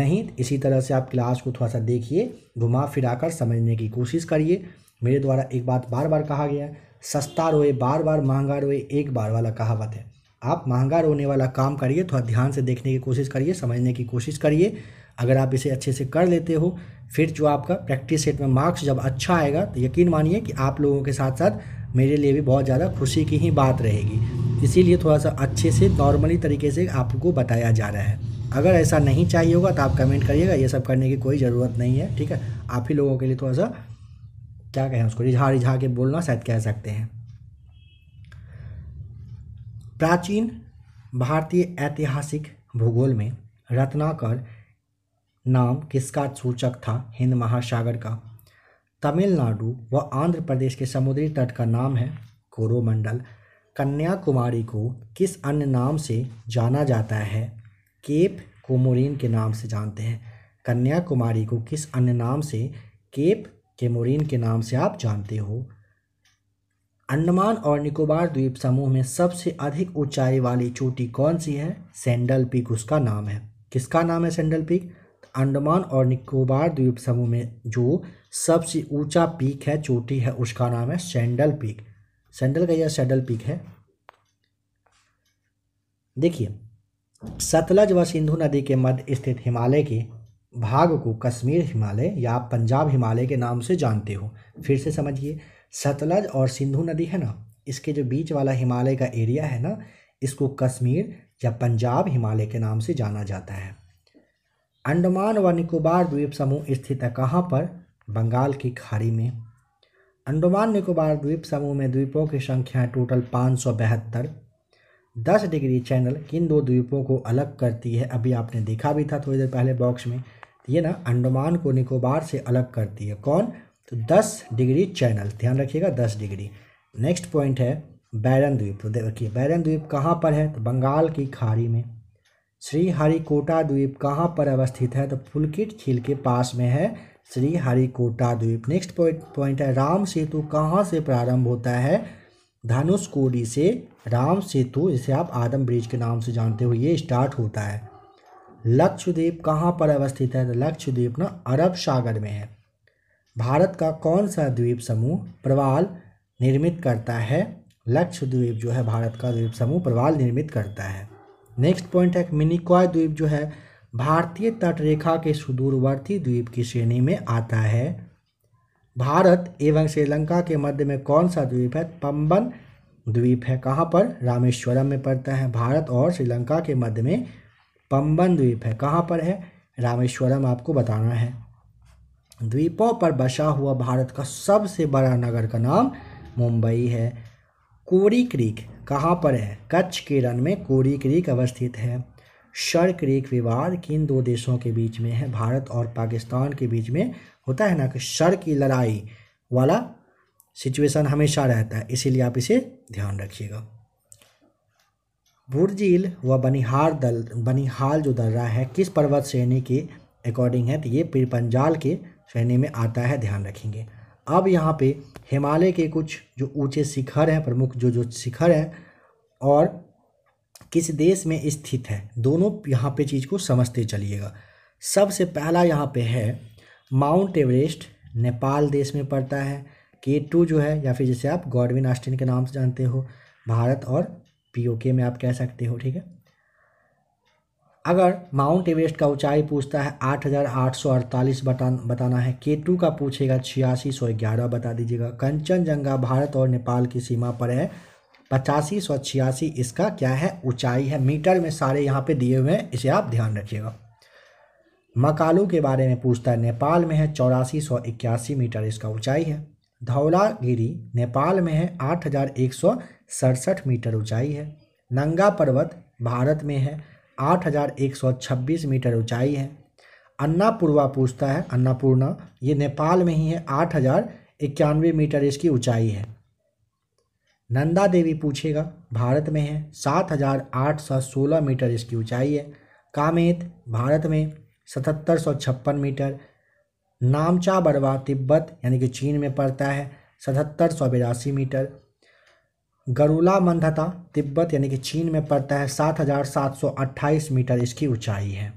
नहीं इसी तरह से आप क्लास को थोड़ा सा देखिए घुमा फिरा कर समझने की कोशिश करिए मेरे द्वारा एक बात बार बार कहा गया है सस्ता रोए बार बार महंगा रोए एक बार वाला कहावत है आप महंगा रोने वाला काम करिए थोड़ा ध्यान से देखने की कोशिश करिए समझने की कोशिश करिए अगर आप इसे अच्छे से कर लेते हो फिर जो आपका प्रैक्टिस सेट में मार्क्स जब अच्छा आएगा तो यकीन मानिए कि आप लोगों के साथ साथ मेरे लिए भी बहुत ज़्यादा खुशी की ही बात रहेगी इसीलिए थोड़ा सा अच्छे से नॉर्मली तरीके से आपको बताया जा रहा है अगर ऐसा नहीं चाहिए होगा तो आप कमेंट करिएगा ये सब करने की कोई ज़रूरत नहीं है ठीक है आप ही लोगों के लिए थोड़ा सा क्या कहें उसको रिझा रिझा के बोलना शायद कह सकते हैं प्राचीन भारतीय ऐतिहासिक भूगोल में रत्नाकर नाम किसका सूचक था हिंद महासागर का तमिलनाडु व आंध्र प्रदेश के समुद्री तट का नाम है कोरोमंडल कन्याकुमारी को किस अन्य नाम से जाना जाता है केप कोमोरिन के नाम से जानते हैं कन्याकुमारी को किस अन्य नाम से केप केमोरिन के नाम से आप जानते हो अंडमान और निकोबार द्वीप समूह में सबसे अधिक ऊंचाई वाली चोटी कौन सी है सेंडल पीक उसका नाम है किसका नाम है सेंडल पीक अंडमान और निकोबार द्वीप समूह में जो सबसे ऊंचा पीक है चोटी है उसका नाम है सैंडल पीक सैंडल का यह सैंडल पीक है देखिए सतलज व सिंधु नदी के मध्य स्थित हिमालय के भाग को कश्मीर हिमालय या पंजाब हिमालय के नाम से जानते हो फिर से समझिए सतलज और सिंधु नदी है ना इसके जो बीच वाला हिमालय का एरिया है ना इसको कश्मीर या पंजाब हिमालय के नाम से जाना जाता है अंडमान व निकोबार द्वीप समूह स्थित है कहाँ पर बंगाल की खाड़ी में अंडमान निकोबार द्वीप समूह में द्वीपों की संख्या टोटल पाँच सौ बहत्तर दस डिग्री चैनल किन दो द्वीपों को अलग करती है अभी आपने देखा भी था थोड़ी देर पहले बॉक्स में तो ये ना अंडमान को निकोबार से अलग करती है कौन तो दस डिग्री चैनल ध्यान रखिएगा दस डिग्री नेक्स्ट पॉइंट है बैरन द्वीप तो देखिए बैरन द्वीप कहाँ पर है तो बंगाल की खाड़ी में श्री हरिकोटा द्वीप कहाँ पर अवस्थित है तो फुलकिट झील के पास में है श्री हरिकोटा द्वीप नेक्स्ट पॉइंट पॉइंट है राम सेतु कहाँ से प्रारंभ होता है धनुषकोडी से राम सेतु जिसे आप आदम ब्रिज के नाम से जानते हो ये स्टार्ट होता है लक्षद्वीप कहाँ पर अवस्थित है तो लक्षद्वीप ना अरब सागर में है भारत का कौन सा द्वीप समूह प्रवाल निर्मित करता है लक्षद्वीप जो है भारत का द्वीप समूह प्रवाल निर्मित करता है नेक्स्ट पॉइंट है मिनिकॉय द्वीप जो है भारतीय तटरेखा के सुदूरवर्ती द्वीप की श्रेणी में आता है भारत एवं श्रीलंका के मध्य में कौन सा द्वीप है पम्बन द्वीप है कहाँ पर रामेश्वरम में पड़ता है भारत और श्रीलंका के मध्य में पम्बन द्वीप है कहाँ पर है रामेश्वरम आपको बताना है द्वीपों पर बसा हुआ भारत का सबसे बड़ा नगर का नाम मुंबई है कोरी क्रीक कहाँ पर है कच्छ के रन में कोरी क्रीक अवस्थित है शर क्रीक विवाद किन दो देशों के बीच में है भारत और पाकिस्तान के बीच में होता है ना कि शर की लड़ाई वाला सिचुएशन हमेशा रहता है इसीलिए आप इसे ध्यान रखिएगा बुरजील व बनिहार दल बनिहाल जो दर्रा है किस पर्वत श्रेणी के अकॉर्डिंग है तो ये पंजाल के श्रेणी में आता है ध्यान रखेंगे अब यहाँ पे हिमालय के कुछ जो ऊंचे शिखर हैं प्रमुख जो जो शिखर हैं और किस देश में स्थित है दोनों यहाँ पे चीज़ को समझते चलिएगा सबसे पहला यहाँ पे है माउंट एवरेस्ट नेपाल देश में पड़ता है के टू जो है या फिर जैसे आप गॉडविन आस्टिन के नाम से जानते हो भारत और पीओके में आप कह सकते हो ठीक है अगर माउंट एवरेस्ट का ऊंचाई पूछता है आठ हज़ार आठ सौ अड़तालीस बता बताना है के टू का पूछेगा छियासी सौ ग्यारह बता दीजिएगा कंचनजंगा भारत और नेपाल की सीमा पर है पचासी सौ छियासी इसका क्या है ऊंचाई है मीटर में सारे यहाँ पे दिए हुए हैं इसे आप ध्यान रखिएगा मकालू के बारे में पूछता है नेपाल में है चौरासी सौ इक्यासी मीटर इसका ऊंचाई है धौलागिरी नेपाल में है आठ हज़ार एक सौ सड़सठ मीटर ऊंचाई है नंगा पर्वत भारत में है 8,126 मीटर ऊंचाई है अन्नापूर्वा पूछता है अन्नापूर्णा ये नेपाल में ही है आठ हजार इक्यानवे मीटर इसकी ऊंचाई है नंदा देवी पूछेगा भारत में है सात हजार आठ सौ सोलह मीटर इसकी ऊंचाई है कामेत भारत में सतहत्तर सौ छप्पन मीटर नामचा बरवा तिब्बत यानी कि चीन में पड़ता है सतहत्तर सौ बिरासी मीटर गरुला मंधता तिब्बत यानी कि चीन में पड़ता है 7,728 मीटर इसकी ऊंचाई है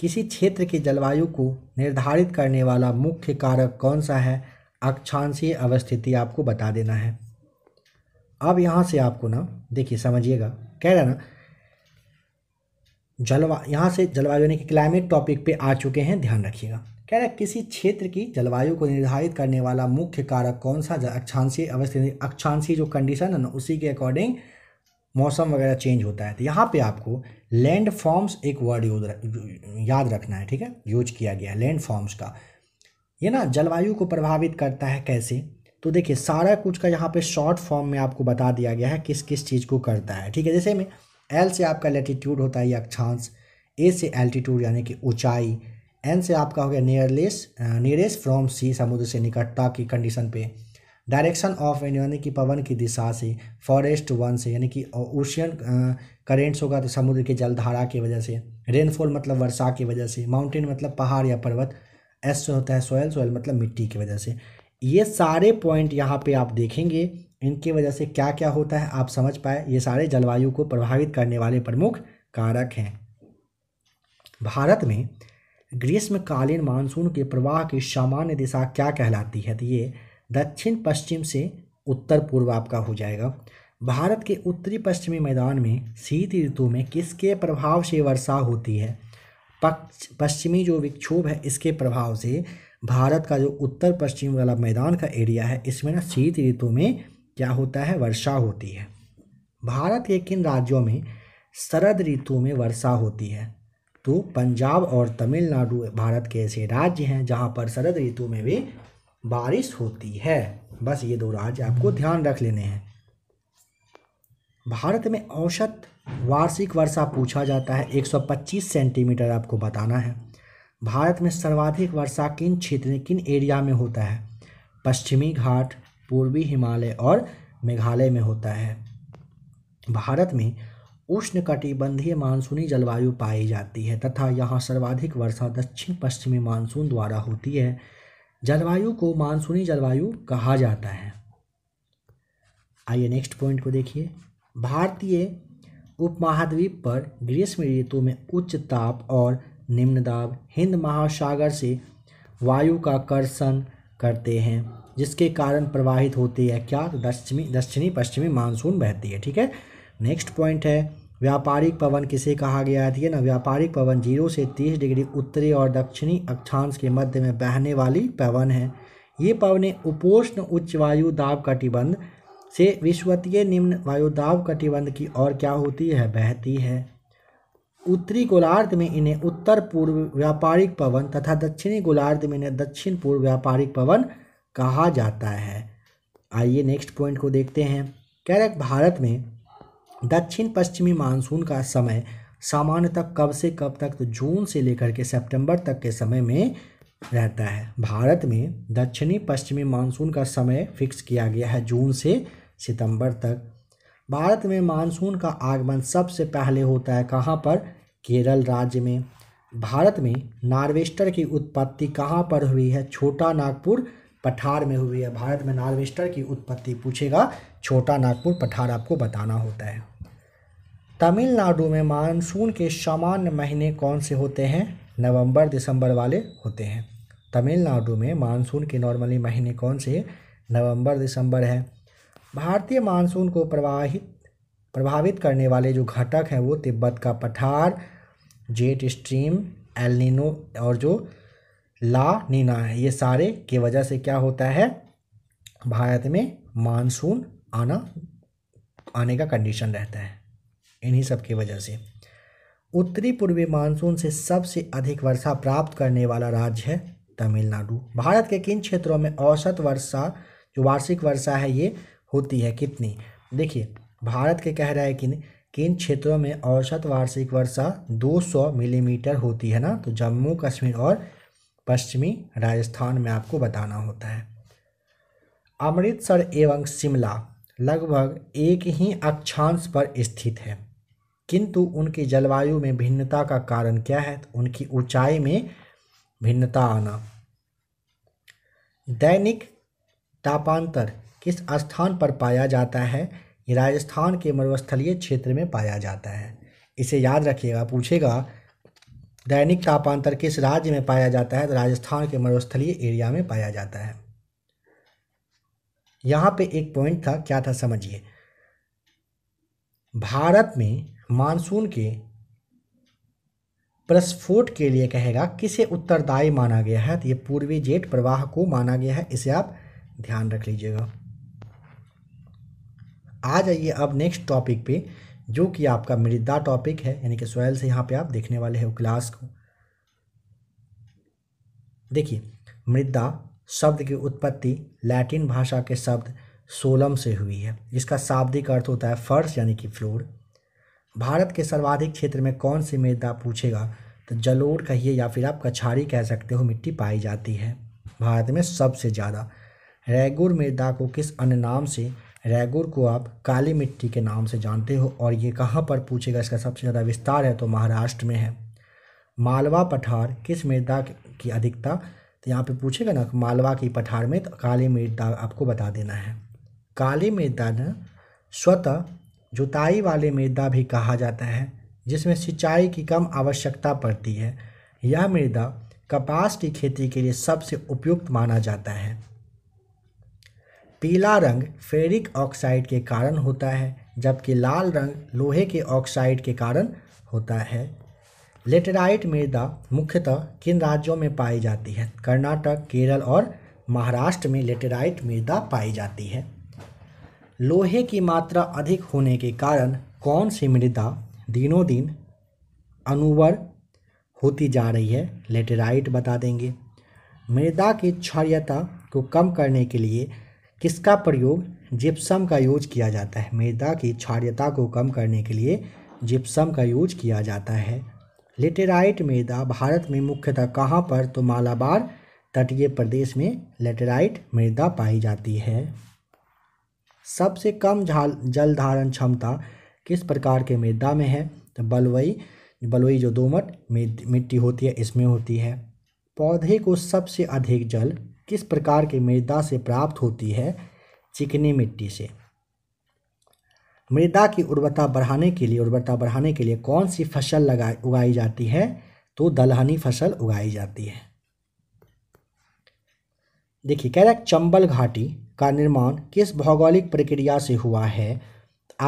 किसी क्षेत्र की जलवायु को निर्धारित करने वाला मुख्य कारक कौन सा है अक्षांशीय अवस्थिति आपको बता देना है अब यहाँ से आपको ना देखिए समझिएगा कह रहा ना जलवा यहाँ से जलवायु यानी कि क्लाइमेट टॉपिक पे आ चुके हैं ध्यान रखिएगा कह रहा है किसी क्षेत्र की जलवायु को निर्धारित करने वाला मुख्य कारक कौन सा अक्षांशीय अवस्थित अक्षांशीय जो कंडीशन है ना उसी के अकॉर्डिंग मौसम वगैरह चेंज होता है तो यहाँ पे आपको लैंड फॉर्म्स एक वर्ड याद रखना है ठीक है यूज किया गया है लैंड फॉर्म्स का ये ना जलवायु को प्रभावित करता है कैसे तो देखिए सारा कुछ का यहाँ पे शॉर्ट फॉर्म में आपको बता दिया गया है किस किस चीज़ को करता है ठीक है जैसे में एल से आपका लेटीट्यूड होता है या अक्षांश ए से एल्टीट्यूड यानी कि ऊंचाई एन से आपका हो गया नियरलेस नियरेस्ट फ्रॉम सी समुद्र से निकटता की कंडीशन पे डायरेक्शन ऑफ एन यानी कि पवन की दिशा से फॉरेस्ट वन से यानी कि ओशियन uh, करेंट्स uh, होगा तो समुद्र के जलधारा की वजह से रेनफॉल मतलब वर्षा की वजह से माउंटेन मतलब पहाड़ या पर्वत एस से होता है सोयल सोयल मतलब मिट्टी की वजह से ये सारे पॉइंट यहाँ पे आप देखेंगे इनकी वजह से क्या क्या होता है आप समझ पाए ये सारे जलवायु को प्रभावित करने वाले प्रमुख कारक हैं भारत में ग्रीष्मकालीन मानसून के प्रवाह की सामान्य दिशा क्या कहलाती है तो ये दक्षिण पश्चिम से उत्तर पूर्व आपका हो जाएगा भारत के उत्तरी पश्चिमी मैदान में शीत ऋतु में किसके प्रभाव से वर्षा होती है पक्ष पश्चिमी जो विक्षोभ है इसके प्रभाव से भारत का जो उत्तर पश्चिम वाला मैदान का एरिया है इसमें ना शीत ऋतु में क्या होता है वर्षा होती है भारत के किन राज्यों में शरद ऋतु में वर्षा होती है तो पंजाब और तमिलनाडु भारत के ऐसे राज्य हैं जहाँ पर शरद ऋतु में भी बारिश होती है बस ये दो राज्य आपको ध्यान रख लेने हैं भारत में औसत वार्षिक वर्षा पूछा जाता है 125 सेंटीमीटर आपको बताना है भारत में सर्वाधिक वर्षा किन क्षेत्र किन एरिया में होता है पश्चिमी घाट पूर्वी हिमालय और मेघालय में होता है भारत में उष्ण कटिबंधीय मानसूनी जलवायु पाई जाती है तथा यहाँ सर्वाधिक वर्षा दक्षिण पश्चिमी मानसून द्वारा होती है जलवायु को मानसूनी जलवायु कहा जाता है आइए नेक्स्ट पॉइंट को देखिए भारतीय उपमहाद्वीप पर ग्रीष्म ऋतु में उच्च ताप और निम्न दाब हिंद महासागर से वायु का कर्षण करते हैं जिसके कारण प्रवाहित होती है क्या दक्षिणी दक्षिणी पश्चिमी मानसून बहती है ठीक है नेक्स्ट पॉइंट है व्यापारिक पवन किसे कहा गया है ना व्यापारिक पवन जीरो से तीस डिग्री उत्तरी और दक्षिणी अक्षांश के मध्य में बहने वाली पवन है ये पवन उपोष्ण उच्च वायु दाब कटिबंध से विश्वतीय निम्न वायु दाब कटिबंध की ओर क्या होती है बहती है उत्तरी गोलार्ध में इन्हें उत्तर पूर्व व्यापारिक पवन तथा दक्षिणी गोलार्ध में इन्हें दक्षिण पूर्व व्यापारिक पवन कहा जाता है आइए नेक्स्ट पॉइंट को देखते हैं कह रहे भारत में दक्षिण पश्चिमी मानसून का समय सामान्यतः कब से कब तक तो जून से लेकर के सितंबर तक के समय में रहता है भारत में दक्षिणी पश्चिमी मानसून का समय फिक्स किया गया है जून से सितंबर तक भारत में मानसून का आगमन सबसे पहले होता है कहाँ पर केरल राज्य में भारत में नार्वेस्टर की उत्पत्ति कहाँ पर हुई है छोटा नागपुर पठार में हुई है भारत में नार्वेस्टर की उत्पत्ति पूछेगा छोटा नागपुर पठार आपको बताना होता है तमिलनाडु में मानसून के सामान्य महीने कौन से होते हैं नवंबर दिसंबर वाले होते हैं तमिलनाडु में मानसून के नॉर्मली महीने कौन से नवंबर दिसंबर हैं भारतीय मानसून को प्रवाहित प्रभावित करने वाले जो घटक हैं वो तिब्बत का पठार जेट स्ट्रीम एलिनो और जो ला नीना है ये सारे की वजह से क्या होता है भारत में मानसून आना आने का कंडीशन रहता है इन्हीं सब की वजह से उत्तरी पूर्वी मानसून से सबसे अधिक वर्षा प्राप्त करने वाला राज्य है तमिलनाडु भारत के किन क्षेत्रों में औसत वर्षा जो वार्षिक वर्षा है ये होती है कितनी देखिए भारत के कह रहा है कि किन क्षेत्रों में औसत वार्षिक वर्षा 200 मिलीमीटर mm होती है ना तो जम्मू कश्मीर और पश्चिमी राजस्थान में आपको बताना होता है अमृतसर एवं शिमला लगभग एक ही अक्षांश पर स्थित है किंतु उनकी जलवायु में भिन्नता का कारण क्या है तो उनकी ऊंचाई में भिन्नता आना दैनिक तापांतर किस स्थान पर पाया जाता है ये राजस्थान के मरुस्थलीय क्षेत्र में पाया जाता है इसे याद रखिएगा पूछेगा दैनिक तापांतर किस राज्य में पाया जाता है तो राजस्थान के मरुस्थलीय एरिया में पाया जाता है यहाँ पे एक पॉइंट था क्या था समझिए भारत में मानसून के प्रस्फोट के लिए कहेगा किसे उत्तरदायी माना गया है तो ये पूर्वी जेट प्रवाह को माना गया है इसे आप ध्यान रख लीजिएगा आ जाइए अब नेक्स्ट टॉपिक पे जो कि आपका मृदा टॉपिक है यानी कि सोयल से यहाँ पे आप देखने वाले हैं क्लास को देखिए मृदा शब्द की उत्पत्ति लैटिन भाषा के शब्द सोलम से हुई है जिसका शाब्दिक अर्थ होता है फर्श यानी कि फ्लोर भारत के सर्वाधिक क्षेत्र में कौन सी मृदा पूछेगा तो जलोड़ कहिए या फिर आप कछारी कह सकते हो मिट्टी पाई जाती है भारत में सबसे ज़्यादा रैगुर मृदा को किस अन्य नाम से रैगुर को आप काली मिट्टी के नाम से जानते हो और ये कहाँ पर पूछेगा इसका सबसे ज़्यादा विस्तार है तो महाराष्ट्र में है मालवा पठार किस मृदा की अधिकता तो यहाँ पे पूछेगा ना मालवा की पठार में तो काली मृदा आपको बता देना है काली मृदा न स्वतः जुताई वाले मृदा भी कहा जाता है जिसमें सिंचाई की कम आवश्यकता पड़ती है यह मृदा कपास की खेती के लिए सबसे उपयुक्त माना जाता है पीला रंग फेरिक ऑक्साइड के कारण होता है जबकि लाल रंग लोहे के ऑक्साइड के कारण होता है लेटेराइट मृदा मुख्यतः किन राज्यों में पाई जाती है कर्नाटक केरल और महाराष्ट्र में लेटेराइट मृदा पाई जाती है लोहे की मात्रा अधिक होने के कारण कौन सी मृदा दिनों दिन अनुवर होती जा रही है लेटेराइट बता देंगे मृदा की क्षार्यता को कम करने के लिए किसका प्रयोग जिप्सम का यूज किया जाता है मृदा की क्षार्यता को कम करने के लिए जिप्सम का यूज किया जाता है लेटेराइट मृदा भारत में मुख्यतः कहाँ पर तो मालाबार तटीय प्रदेश में लेटेराइट मृदा पाई जाती है सबसे कम झाल जल धारण क्षमता किस प्रकार के मृदा में है तो बलवई बलवई जो दोमट मिट्टी होती है इसमें होती है पौधे को सबसे अधिक जल किस प्रकार के मृदा से प्राप्त होती है चिकनी मिट्टी से मृदा की उर्वरता बढ़ाने के लिए उर्वरता बढ़ाने के लिए कौन सी फसल लगा उगाई जाती है तो दलहनी फसल उगाई जाती है देखिए कह रहा है चंबल घाटी का निर्माण किस भौगोलिक प्रक्रिया से हुआ है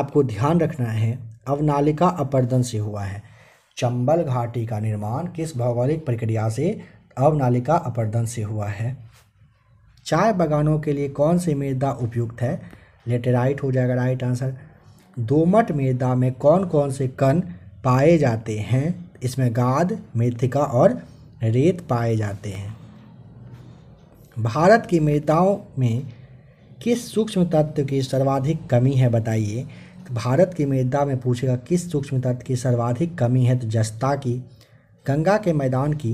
आपको ध्यान रखना है अवनालिका अपर्दन से हुआ है चंबल घाटी का निर्माण किस भौगोलिक प्रक्रिया से अवनालिका अपर्दन से हुआ है चाय बागानों के लिए कौन सी मृदा उपयुक्त है लेटेराइट हो जाएगा राइट आंसर दोमट मृदा में कौन कौन से कण पाए जाते हैं इसमें गाद मृतिका और रेत पाए जाते हैं भारत की मृदाओं में किस सूक्ष्म तत्व की सर्वाधिक कमी है बताइए भारत की मृदा में पूछेगा किस सूक्ष्म तत्व की सर्वाधिक कमी है तो जस्ता की गंगा के मैदान की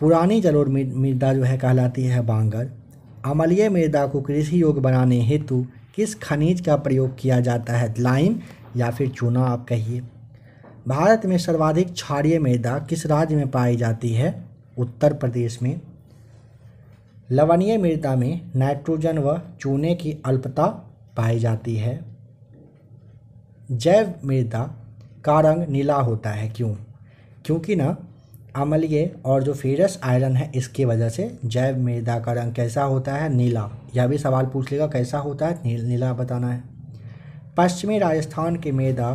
पुरानी जलोर मृदा जो है कहलाती है बांगर अमलीय मृदा को कृषि योग्य बनाने हेतु किस खनिज का प्रयोग किया जाता है लाइम या फिर चूना आप कहिए भारत में सर्वाधिक क्षारीय मृदा किस राज्य में पाई जाती है उत्तर प्रदेश में लवणीय मृदा में नाइट्रोजन व चूने की अल्पता पाई जाती है जैव मृदा का रंग नीला होता है क्यों क्योंकि ना अम्लीय और जो फेरस आयरन है इसकी वजह से जैव मृदा का रंग कैसा होता है नीला यह भी सवाल पूछ लेगा कैसा होता है नील, नीला बताना है पश्चिमी राजस्थान की मृदा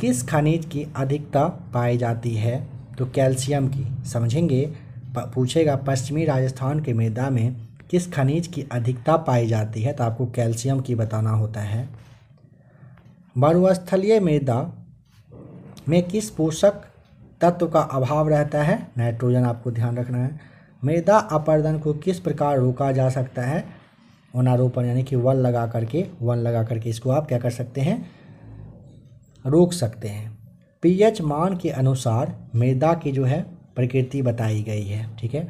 किस खनिज की अधिकता पाई जाती है तो कैल्शियम की समझेंगे पूछेगा पश्चिमी राजस्थान के मृदा में किस खनिज की अधिकता पाई जाती है तो आपको कैल्शियम की बताना होता है मरुस्थलीय मृदा में किस पोषक तत्व का अभाव रहता है नाइट्रोजन आपको ध्यान रखना है मृदा अपर्दन को किस प्रकार रोका जा सकता है वनारोपण यानी कि वन लगा करके वन लगा करके इसको आप क्या कर सकते हैं रोक सकते हैं पीएच मान के अनुसार मृदा की जो है प्रकृति बताई गई है ठीक है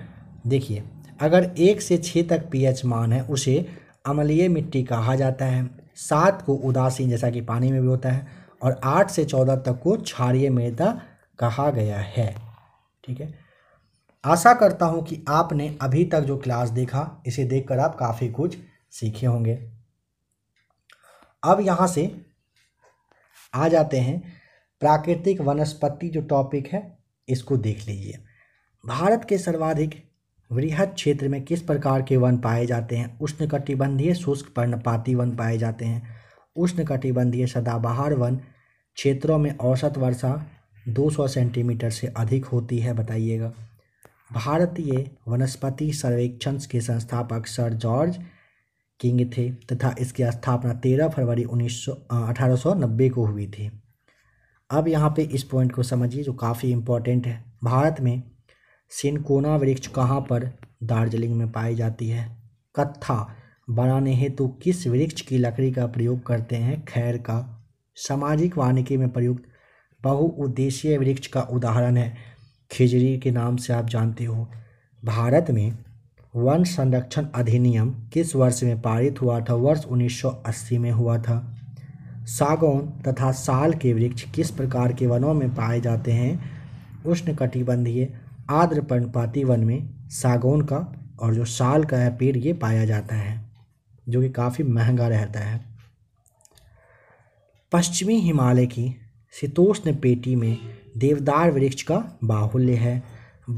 देखिए अगर एक से छः तक पीएच मान है उसे अम्लीय मिट्टी कहा जाता है सात को उदासीन जैसा कि पानी में भी होता है और आठ से चौदह तक को क्षारीय मृदा कहा गया है ठीक है आशा करता हूँ कि आपने अभी तक जो क्लास देखा इसे देखकर आप काफ़ी कुछ सीखे होंगे अब यहाँ से आ जाते हैं प्राकृतिक वनस्पति जो टॉपिक है इसको देख लीजिए भारत के सर्वाधिक वृहद क्षेत्र में किस प्रकार के वन पाए जाते हैं उष्णकटिबंधीय शुष्क पर्णपाती वन पाए जाते हैं उष्णकटिबंधीय सदाबहार वन क्षेत्रों में औसत वर्षा 200 सेंटीमीटर से अधिक होती है बताइएगा भारतीय वनस्पति सर्वेक्षण के संस्थापक सर जॉर्ज किंग थे तथा इसकी स्थापना 13 फरवरी उन्नीस को हुई थी अब यहाँ पे इस पॉइंट को समझिए जो काफ़ी इम्पोर्टेंट है भारत में सिनकोना वृक्ष कहाँ पर दार्जिलिंग में पाई जाती है कत्था बनाने हेतु तो किस वृक्ष की लकड़ी का प्रयोग करते हैं खैर का सामाजिक वानिकी में प्रयुक्त बहुउद्देशीय वृक्ष का उदाहरण है खिजड़ी के नाम से आप जानते हो भारत में वन संरक्षण अधिनियम किस वर्ष में पारित हुआ था वर्ष 1980 में हुआ था सागौन तथा साल के वृक्ष किस प्रकार के वनों में पाए जाते हैं उष्ण कटिबंधीय आर्द्र पर्णपाती वन में सागौन का और जो साल का है पेड़ ये पाया जाता है जो कि काफ़ी महंगा रहता है पश्चिमी हिमालय की शीतोष्ण पेटी में देवदार वृक्ष का बाहुल्य है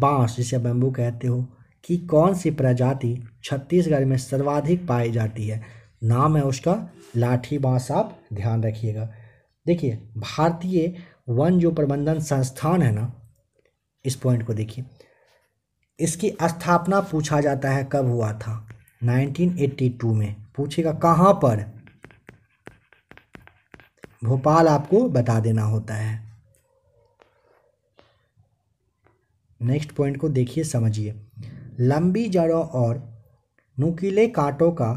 बांस जिसे बम्बू कहते हो कि कौन सी प्रजाति छत्तीसगढ़ में सर्वाधिक पाई जाती है नाम है उसका लाठी बांस आप ध्यान रखिएगा देखिए भारतीय वन जो प्रबंधन संस्थान है ना इस पॉइंट को देखिए इसकी स्थापना पूछा जाता है कब हुआ था 1982 में पूछेगा कहाँ पर भोपाल आपको बता देना होता है नेक्स्ट पॉइंट को देखिए समझिए लंबी जड़ों और नुकीले कांटों का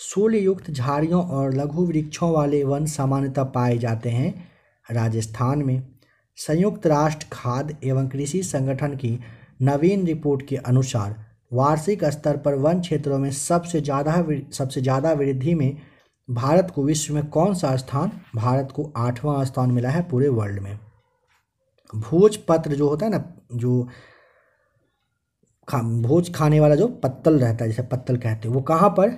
शूलयुक्त झाड़ियों और लघु वृक्षों वाले वन सामान्यतः पाए जाते हैं राजस्थान में संयुक्त राष्ट्र खाद्य एवं कृषि संगठन की नवीन रिपोर्ट के अनुसार वार्षिक स्तर पर वन क्षेत्रों में सबसे ज़्यादा सबसे ज़्यादा वृद्धि में भारत को विश्व में कौन सा स्थान भारत को आठवां स्थान मिला है पूरे वर्ल्ड में भोज पत्र जो होता है ना जो खा भोज खाने वाला जो पत्तल रहता है जैसे पत्तल कहते हैं वो कहाँ पर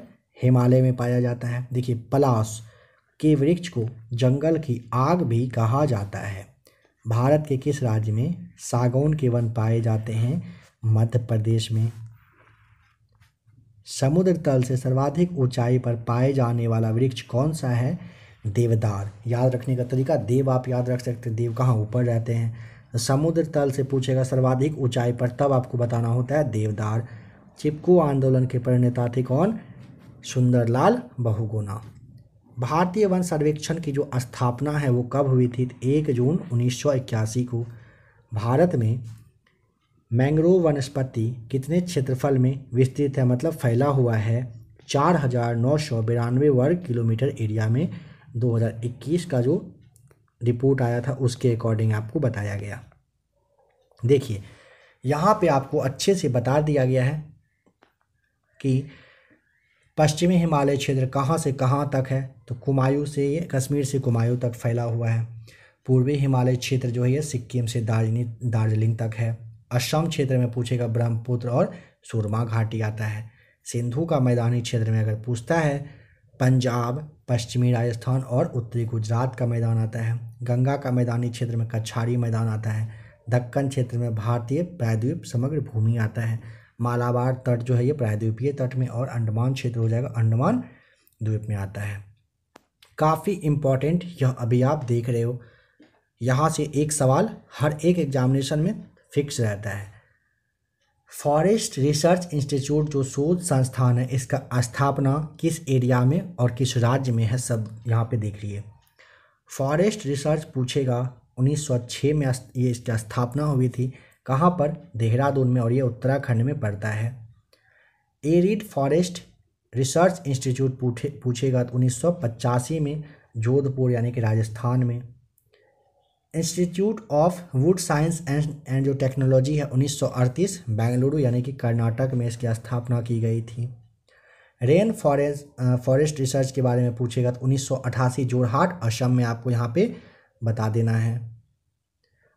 हिमालय में पाया जाता है देखिए पलास के वृक्ष को जंगल की आग भी कहा जाता है भारत के किस राज्य में सागौन के वन पाए जाते हैं मध्य प्रदेश में समुद्र तल से सर्वाधिक ऊंचाई पर पाए जाने वाला वृक्ष कौन सा है देवदार याद रखने का तरीका देव आप याद रख सकते हैं देव कहाँ ऊपर रहते हैं समुद्र तल से पूछेगा सर्वाधिक ऊंचाई पर तब आपको बताना होता है देवदार चिपकू आंदोलन के प्रणेता थे कौन सुंदरलाल बहुगुना भारतीय वन सर्वेक्षण की जो स्थापना है वो कब हुई थी एक जून 1981 को भारत में मैंग्रोव वनस्पति कितने क्षेत्रफल में विस्तृत है मतलब फैला हुआ है चार हज़ार नौ सौ बिरानवे वर्ग किलोमीटर एरिया में 2021 का जो रिपोर्ट आया था उसके अकॉर्डिंग आपको बताया गया देखिए यहाँ पे आपको अच्छे से बता दिया गया है कि पश्चिमी हिमालय क्षेत्र कहाँ से कहाँ तक है तो कुमायूं से ये कश्मीर से कुमायूं तक फैला हुआ है पूर्वी हिमालय क्षेत्र जो है ये सिक्किम से दार्जिलिंग दार्जिलिंग तक है असम क्षेत्र में पूछेगा ब्रह्मपुत्र और सुरमा घाटी आता है सिंधु का मैदानी क्षेत्र में अगर पूछता है पंजाब पश्चिमी राजस्थान और उत्तरी गुजरात का मैदान आता है गंगा का मैदानी क्षेत्र में कछारी मैदान आता है दक्कन क्षेत्र में भारतीय प्रायद्वीप समग्र भूमि आता है मालाबार तट जो है ये प्रायद्वीपीय तट में और अंडमान क्षेत्र हो जाएगा अंडमान द्वीप में आता है काफ़ी इम्पॉर्टेंट यह अभी आप देख रहे हो यहाँ से एक सवाल हर एक एग्जामिनेशन में फिक्स रहता है फॉरेस्ट रिसर्च इंस्टीट्यूट जो शोध संस्थान है इसका स्थापना किस एरिया में और किस राज्य में है सब यहाँ पे देख लिए फॉरेस्ट रिसर्च पूछेगा 1906 में ये इसकी स्थापना हुई थी कहाँ पर देहरादून में और ये उत्तराखंड में पड़ता है एरिड फॉरेस्ट रिसर्च इंस्टीट्यूट पूछे पूछेगा तो उन्नीस में जोधपुर यानी कि राजस्थान में institute of wood science and and जो टेक्नोलॉजी है 1938 बेंगलुरु यानी कि कर्नाटक में इसकी स्थापना की गई थी रेन फॉरेस्ट फॉरेस्ट रिसर्च के बारे में पूछेगा तो उन्नीस जोरहाट असम में आपको यहाँ पे बता देना है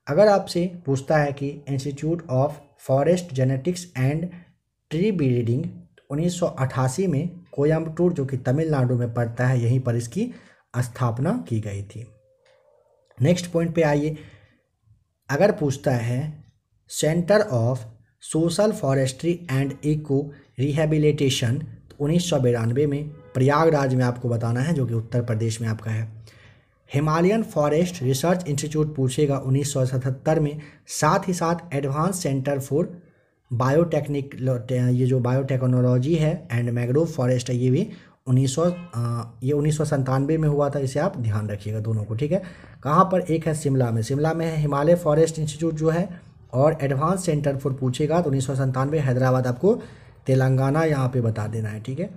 अगर आपसे पूछता है कि institute of forest genetics and tree breeding 1988 में कोयम्बटूर जो कि तमिलनाडु में पड़ता है यहीं पर इसकी स्थापना की गई थी नेक्स्ट पॉइंट पे आइए अगर पूछता है centre of social forestry and eco rehabilitation उन्नीस में प्रयागराज में आपको बताना है जो कि उत्तर प्रदेश में आपका है हिमालयन फॉरेस्ट रिसर्च इंस्टीट्यूट पूछेगा 1977 में साथ ही साथ एडवांस सेंटर फॉर बायोटेक्निक ये जो बायोटेक्नोलॉजी है एंड मैग्रोव फॉरेस्ट है ये भी उन्नीस ये उन्नीस में हुआ था इसे आप ध्यान रखिएगा दोनों को ठीक है कहाँ पर एक है शिमला में शिमला में है हिमालय फॉरेस्ट इंस्टीट्यूट जो है और एडवांस सेंटर फॉर पूछेगा तो उन्नीस हैदराबाद आपको तेलंगाना यहाँ पे बता देना है ठीक है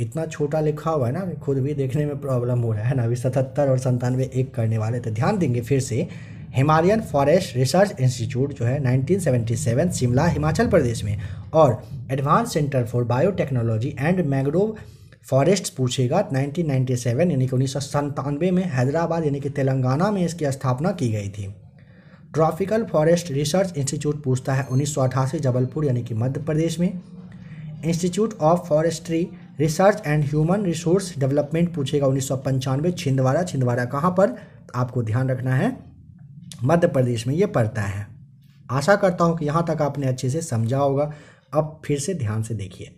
इतना छोटा लिखा हुआ है ना खुद भी देखने में प्रॉब्लम हो रहा है ना अभी सतहत्तर और संतानवे एक करने वाले तो ध्यान देंगे फिर से हिमालयन फॉरेस्ट रिसर्च इंस्टीट्यूट जो है 1977 शिमला हिमाचल प्रदेश में और advance centre for biotechnology and mangrove forest पूछेगा 1997 यानी कि उन्नीस में हैदराबाद यानी कि तेलंगाना में इसकी स्थापना की गई थी ट्रॉपिकल फॉरेस्ट रिसर्च इंस्टीट्यूट पूछता है उन्नीस जबलपुर यानी कि मध्य प्रदेश में institute of forestry research and human resource development पूछेगा उन्नीस सौ पंचानवे छिंदवाड़ा छिंदवाड़ा कहाँ पर आपको ध्यान रखना है मध्य प्रदेश में ये पड़ता है आशा करता हूँ कि यहाँ तक आपने अच्छे से समझा होगा अब फिर से ध्यान से देखिए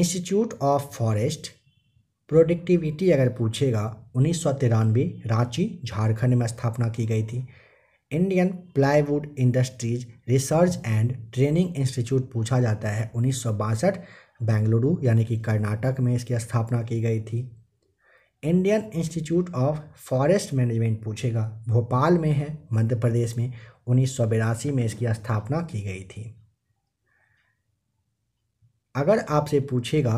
इंस्टीट्यूट ऑफ फॉरेस्ट प्रोडक्टिविटी अगर पूछेगा उन्नीस सौ तिरानवे रांची झारखंड में स्थापना की गई थी Indian plywood industries research and training institute पूछा जाता है उन्नीस सौ बासठ बेंगलुरु यानी कि कर्नाटक में इसकी स्थापना की गई थी Indian institute of forest management पूछेगा भोपाल में है मध्य प्रदेश में उन्नीस सौ बिरासी में इसकी स्थापना की गई थी अगर आपसे पूछेगा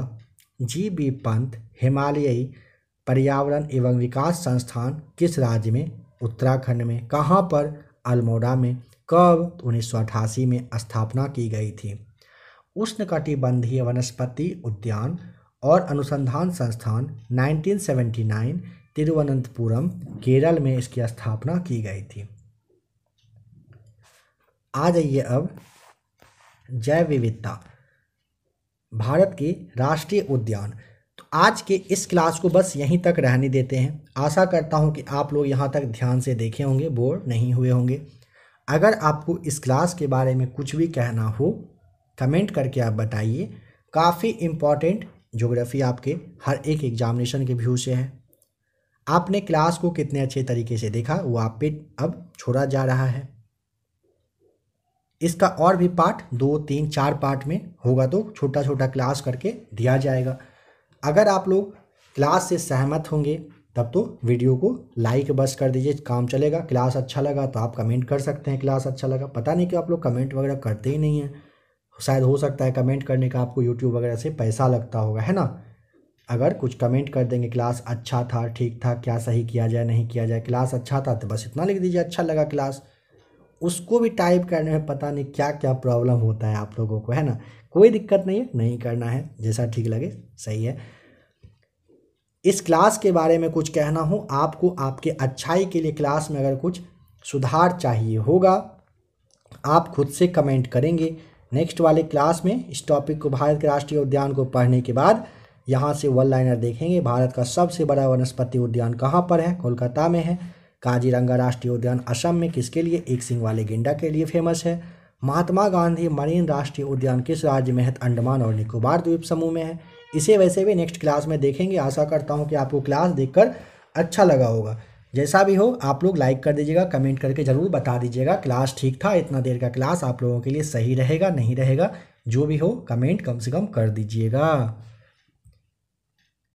जी बी पंत हिमालयी पर्यावरण एवं विकास संस्थान किस राज्य में उत्तराखंड में कहाँ पर अल्मोड़ा में कब उन्नीस सौ अठासी में स्थापना की गई थी उष्णकटिबंधीय वनस्पति उद्यान और अनुसंधान संस्थान 1979 तिरुवनंतपुरम केरल में इसकी स्थापना की गई थी आ जाइए अब जैव विविधता भारत के राष्ट्रीय उद्यान तो आज के इस क्लास को बस यहीं तक रहने देते हैं आशा करता हूं कि आप लोग यहां तक ध्यान से देखे होंगे बोर नहीं हुए होंगे अगर आपको इस क्लास के बारे में कुछ भी कहना हो कमेंट करके आप बताइए काफ़ी इम्पॉर्टेंट ज्योग्राफी आपके हर एक एग्जामिनेशन के व्यू से है आपने क्लास को कितने अच्छे तरीके से देखा वो आप पे अब छोड़ा जा रहा है इसका और भी पार्ट दो तीन चार पार्ट में होगा तो छोटा छोटा क्लास करके दिया जाएगा अगर आप लोग क्लास से सहमत होंगे तब तो वीडियो को लाइक बस कर दीजिए काम चलेगा क्लास अच्छा लगा तो आप कमेंट कर सकते हैं क्लास अच्छा लगा पता नहीं कि आप लोग कमेंट वगैरह करते ही नहीं हैं शायद हो सकता है कमेंट करने का आपको यूट्यूब वगैरह से पैसा लगता होगा है ना अगर कुछ कमेंट कर देंगे क्लास अच्छा था ठीक था क्या सही किया जाए नहीं किया जाए क्लास अच्छा था तो बस इतना लिख दीजिए अच्छा लगा क्लास उसको भी टाइप करने में पता नहीं क्या क्या प्रॉब्लम होता है आप लोगों को है ना कोई दिक्कत नहीं है नहीं करना है जैसा ठीक लगे सही है इस क्लास के बारे में कुछ कहना हो आपको आपके अच्छाई के लिए क्लास में अगर कुछ सुधार चाहिए होगा आप खुद से कमेंट करेंगे नेक्स्ट वाले क्लास में इस टॉपिक को भारत के राष्ट्रीय उद्यान को पढ़ने के बाद यहाँ से वन लाइनर देखेंगे भारत का सबसे बड़ा वनस्पति उद्यान कहाँ पर है कोलकाता में है काजीरंगा राष्ट्रीय उद्यान असम में किसके लिए एक सिंह वाले गेंडा के लिए फेमस है महात्मा गांधी मरीन राष्ट्रीय उद्यान किस राज्य में है अंडमान और निकोबार द्वीप समूह में है इसे वैसे भी नेक्स्ट क्लास में देखेंगे आशा करता हूँ कि आपको क्लास देखकर अच्छा लगा होगा जैसा भी हो आप लोग लाइक कर दीजिएगा कमेंट करके ज़रूर बता दीजिएगा क्लास ठीक था इतना देर का क्लास आप लोगों के लिए सही रहेगा नहीं रहेगा जो भी हो कमेंट कम से कम कर दीजिएगा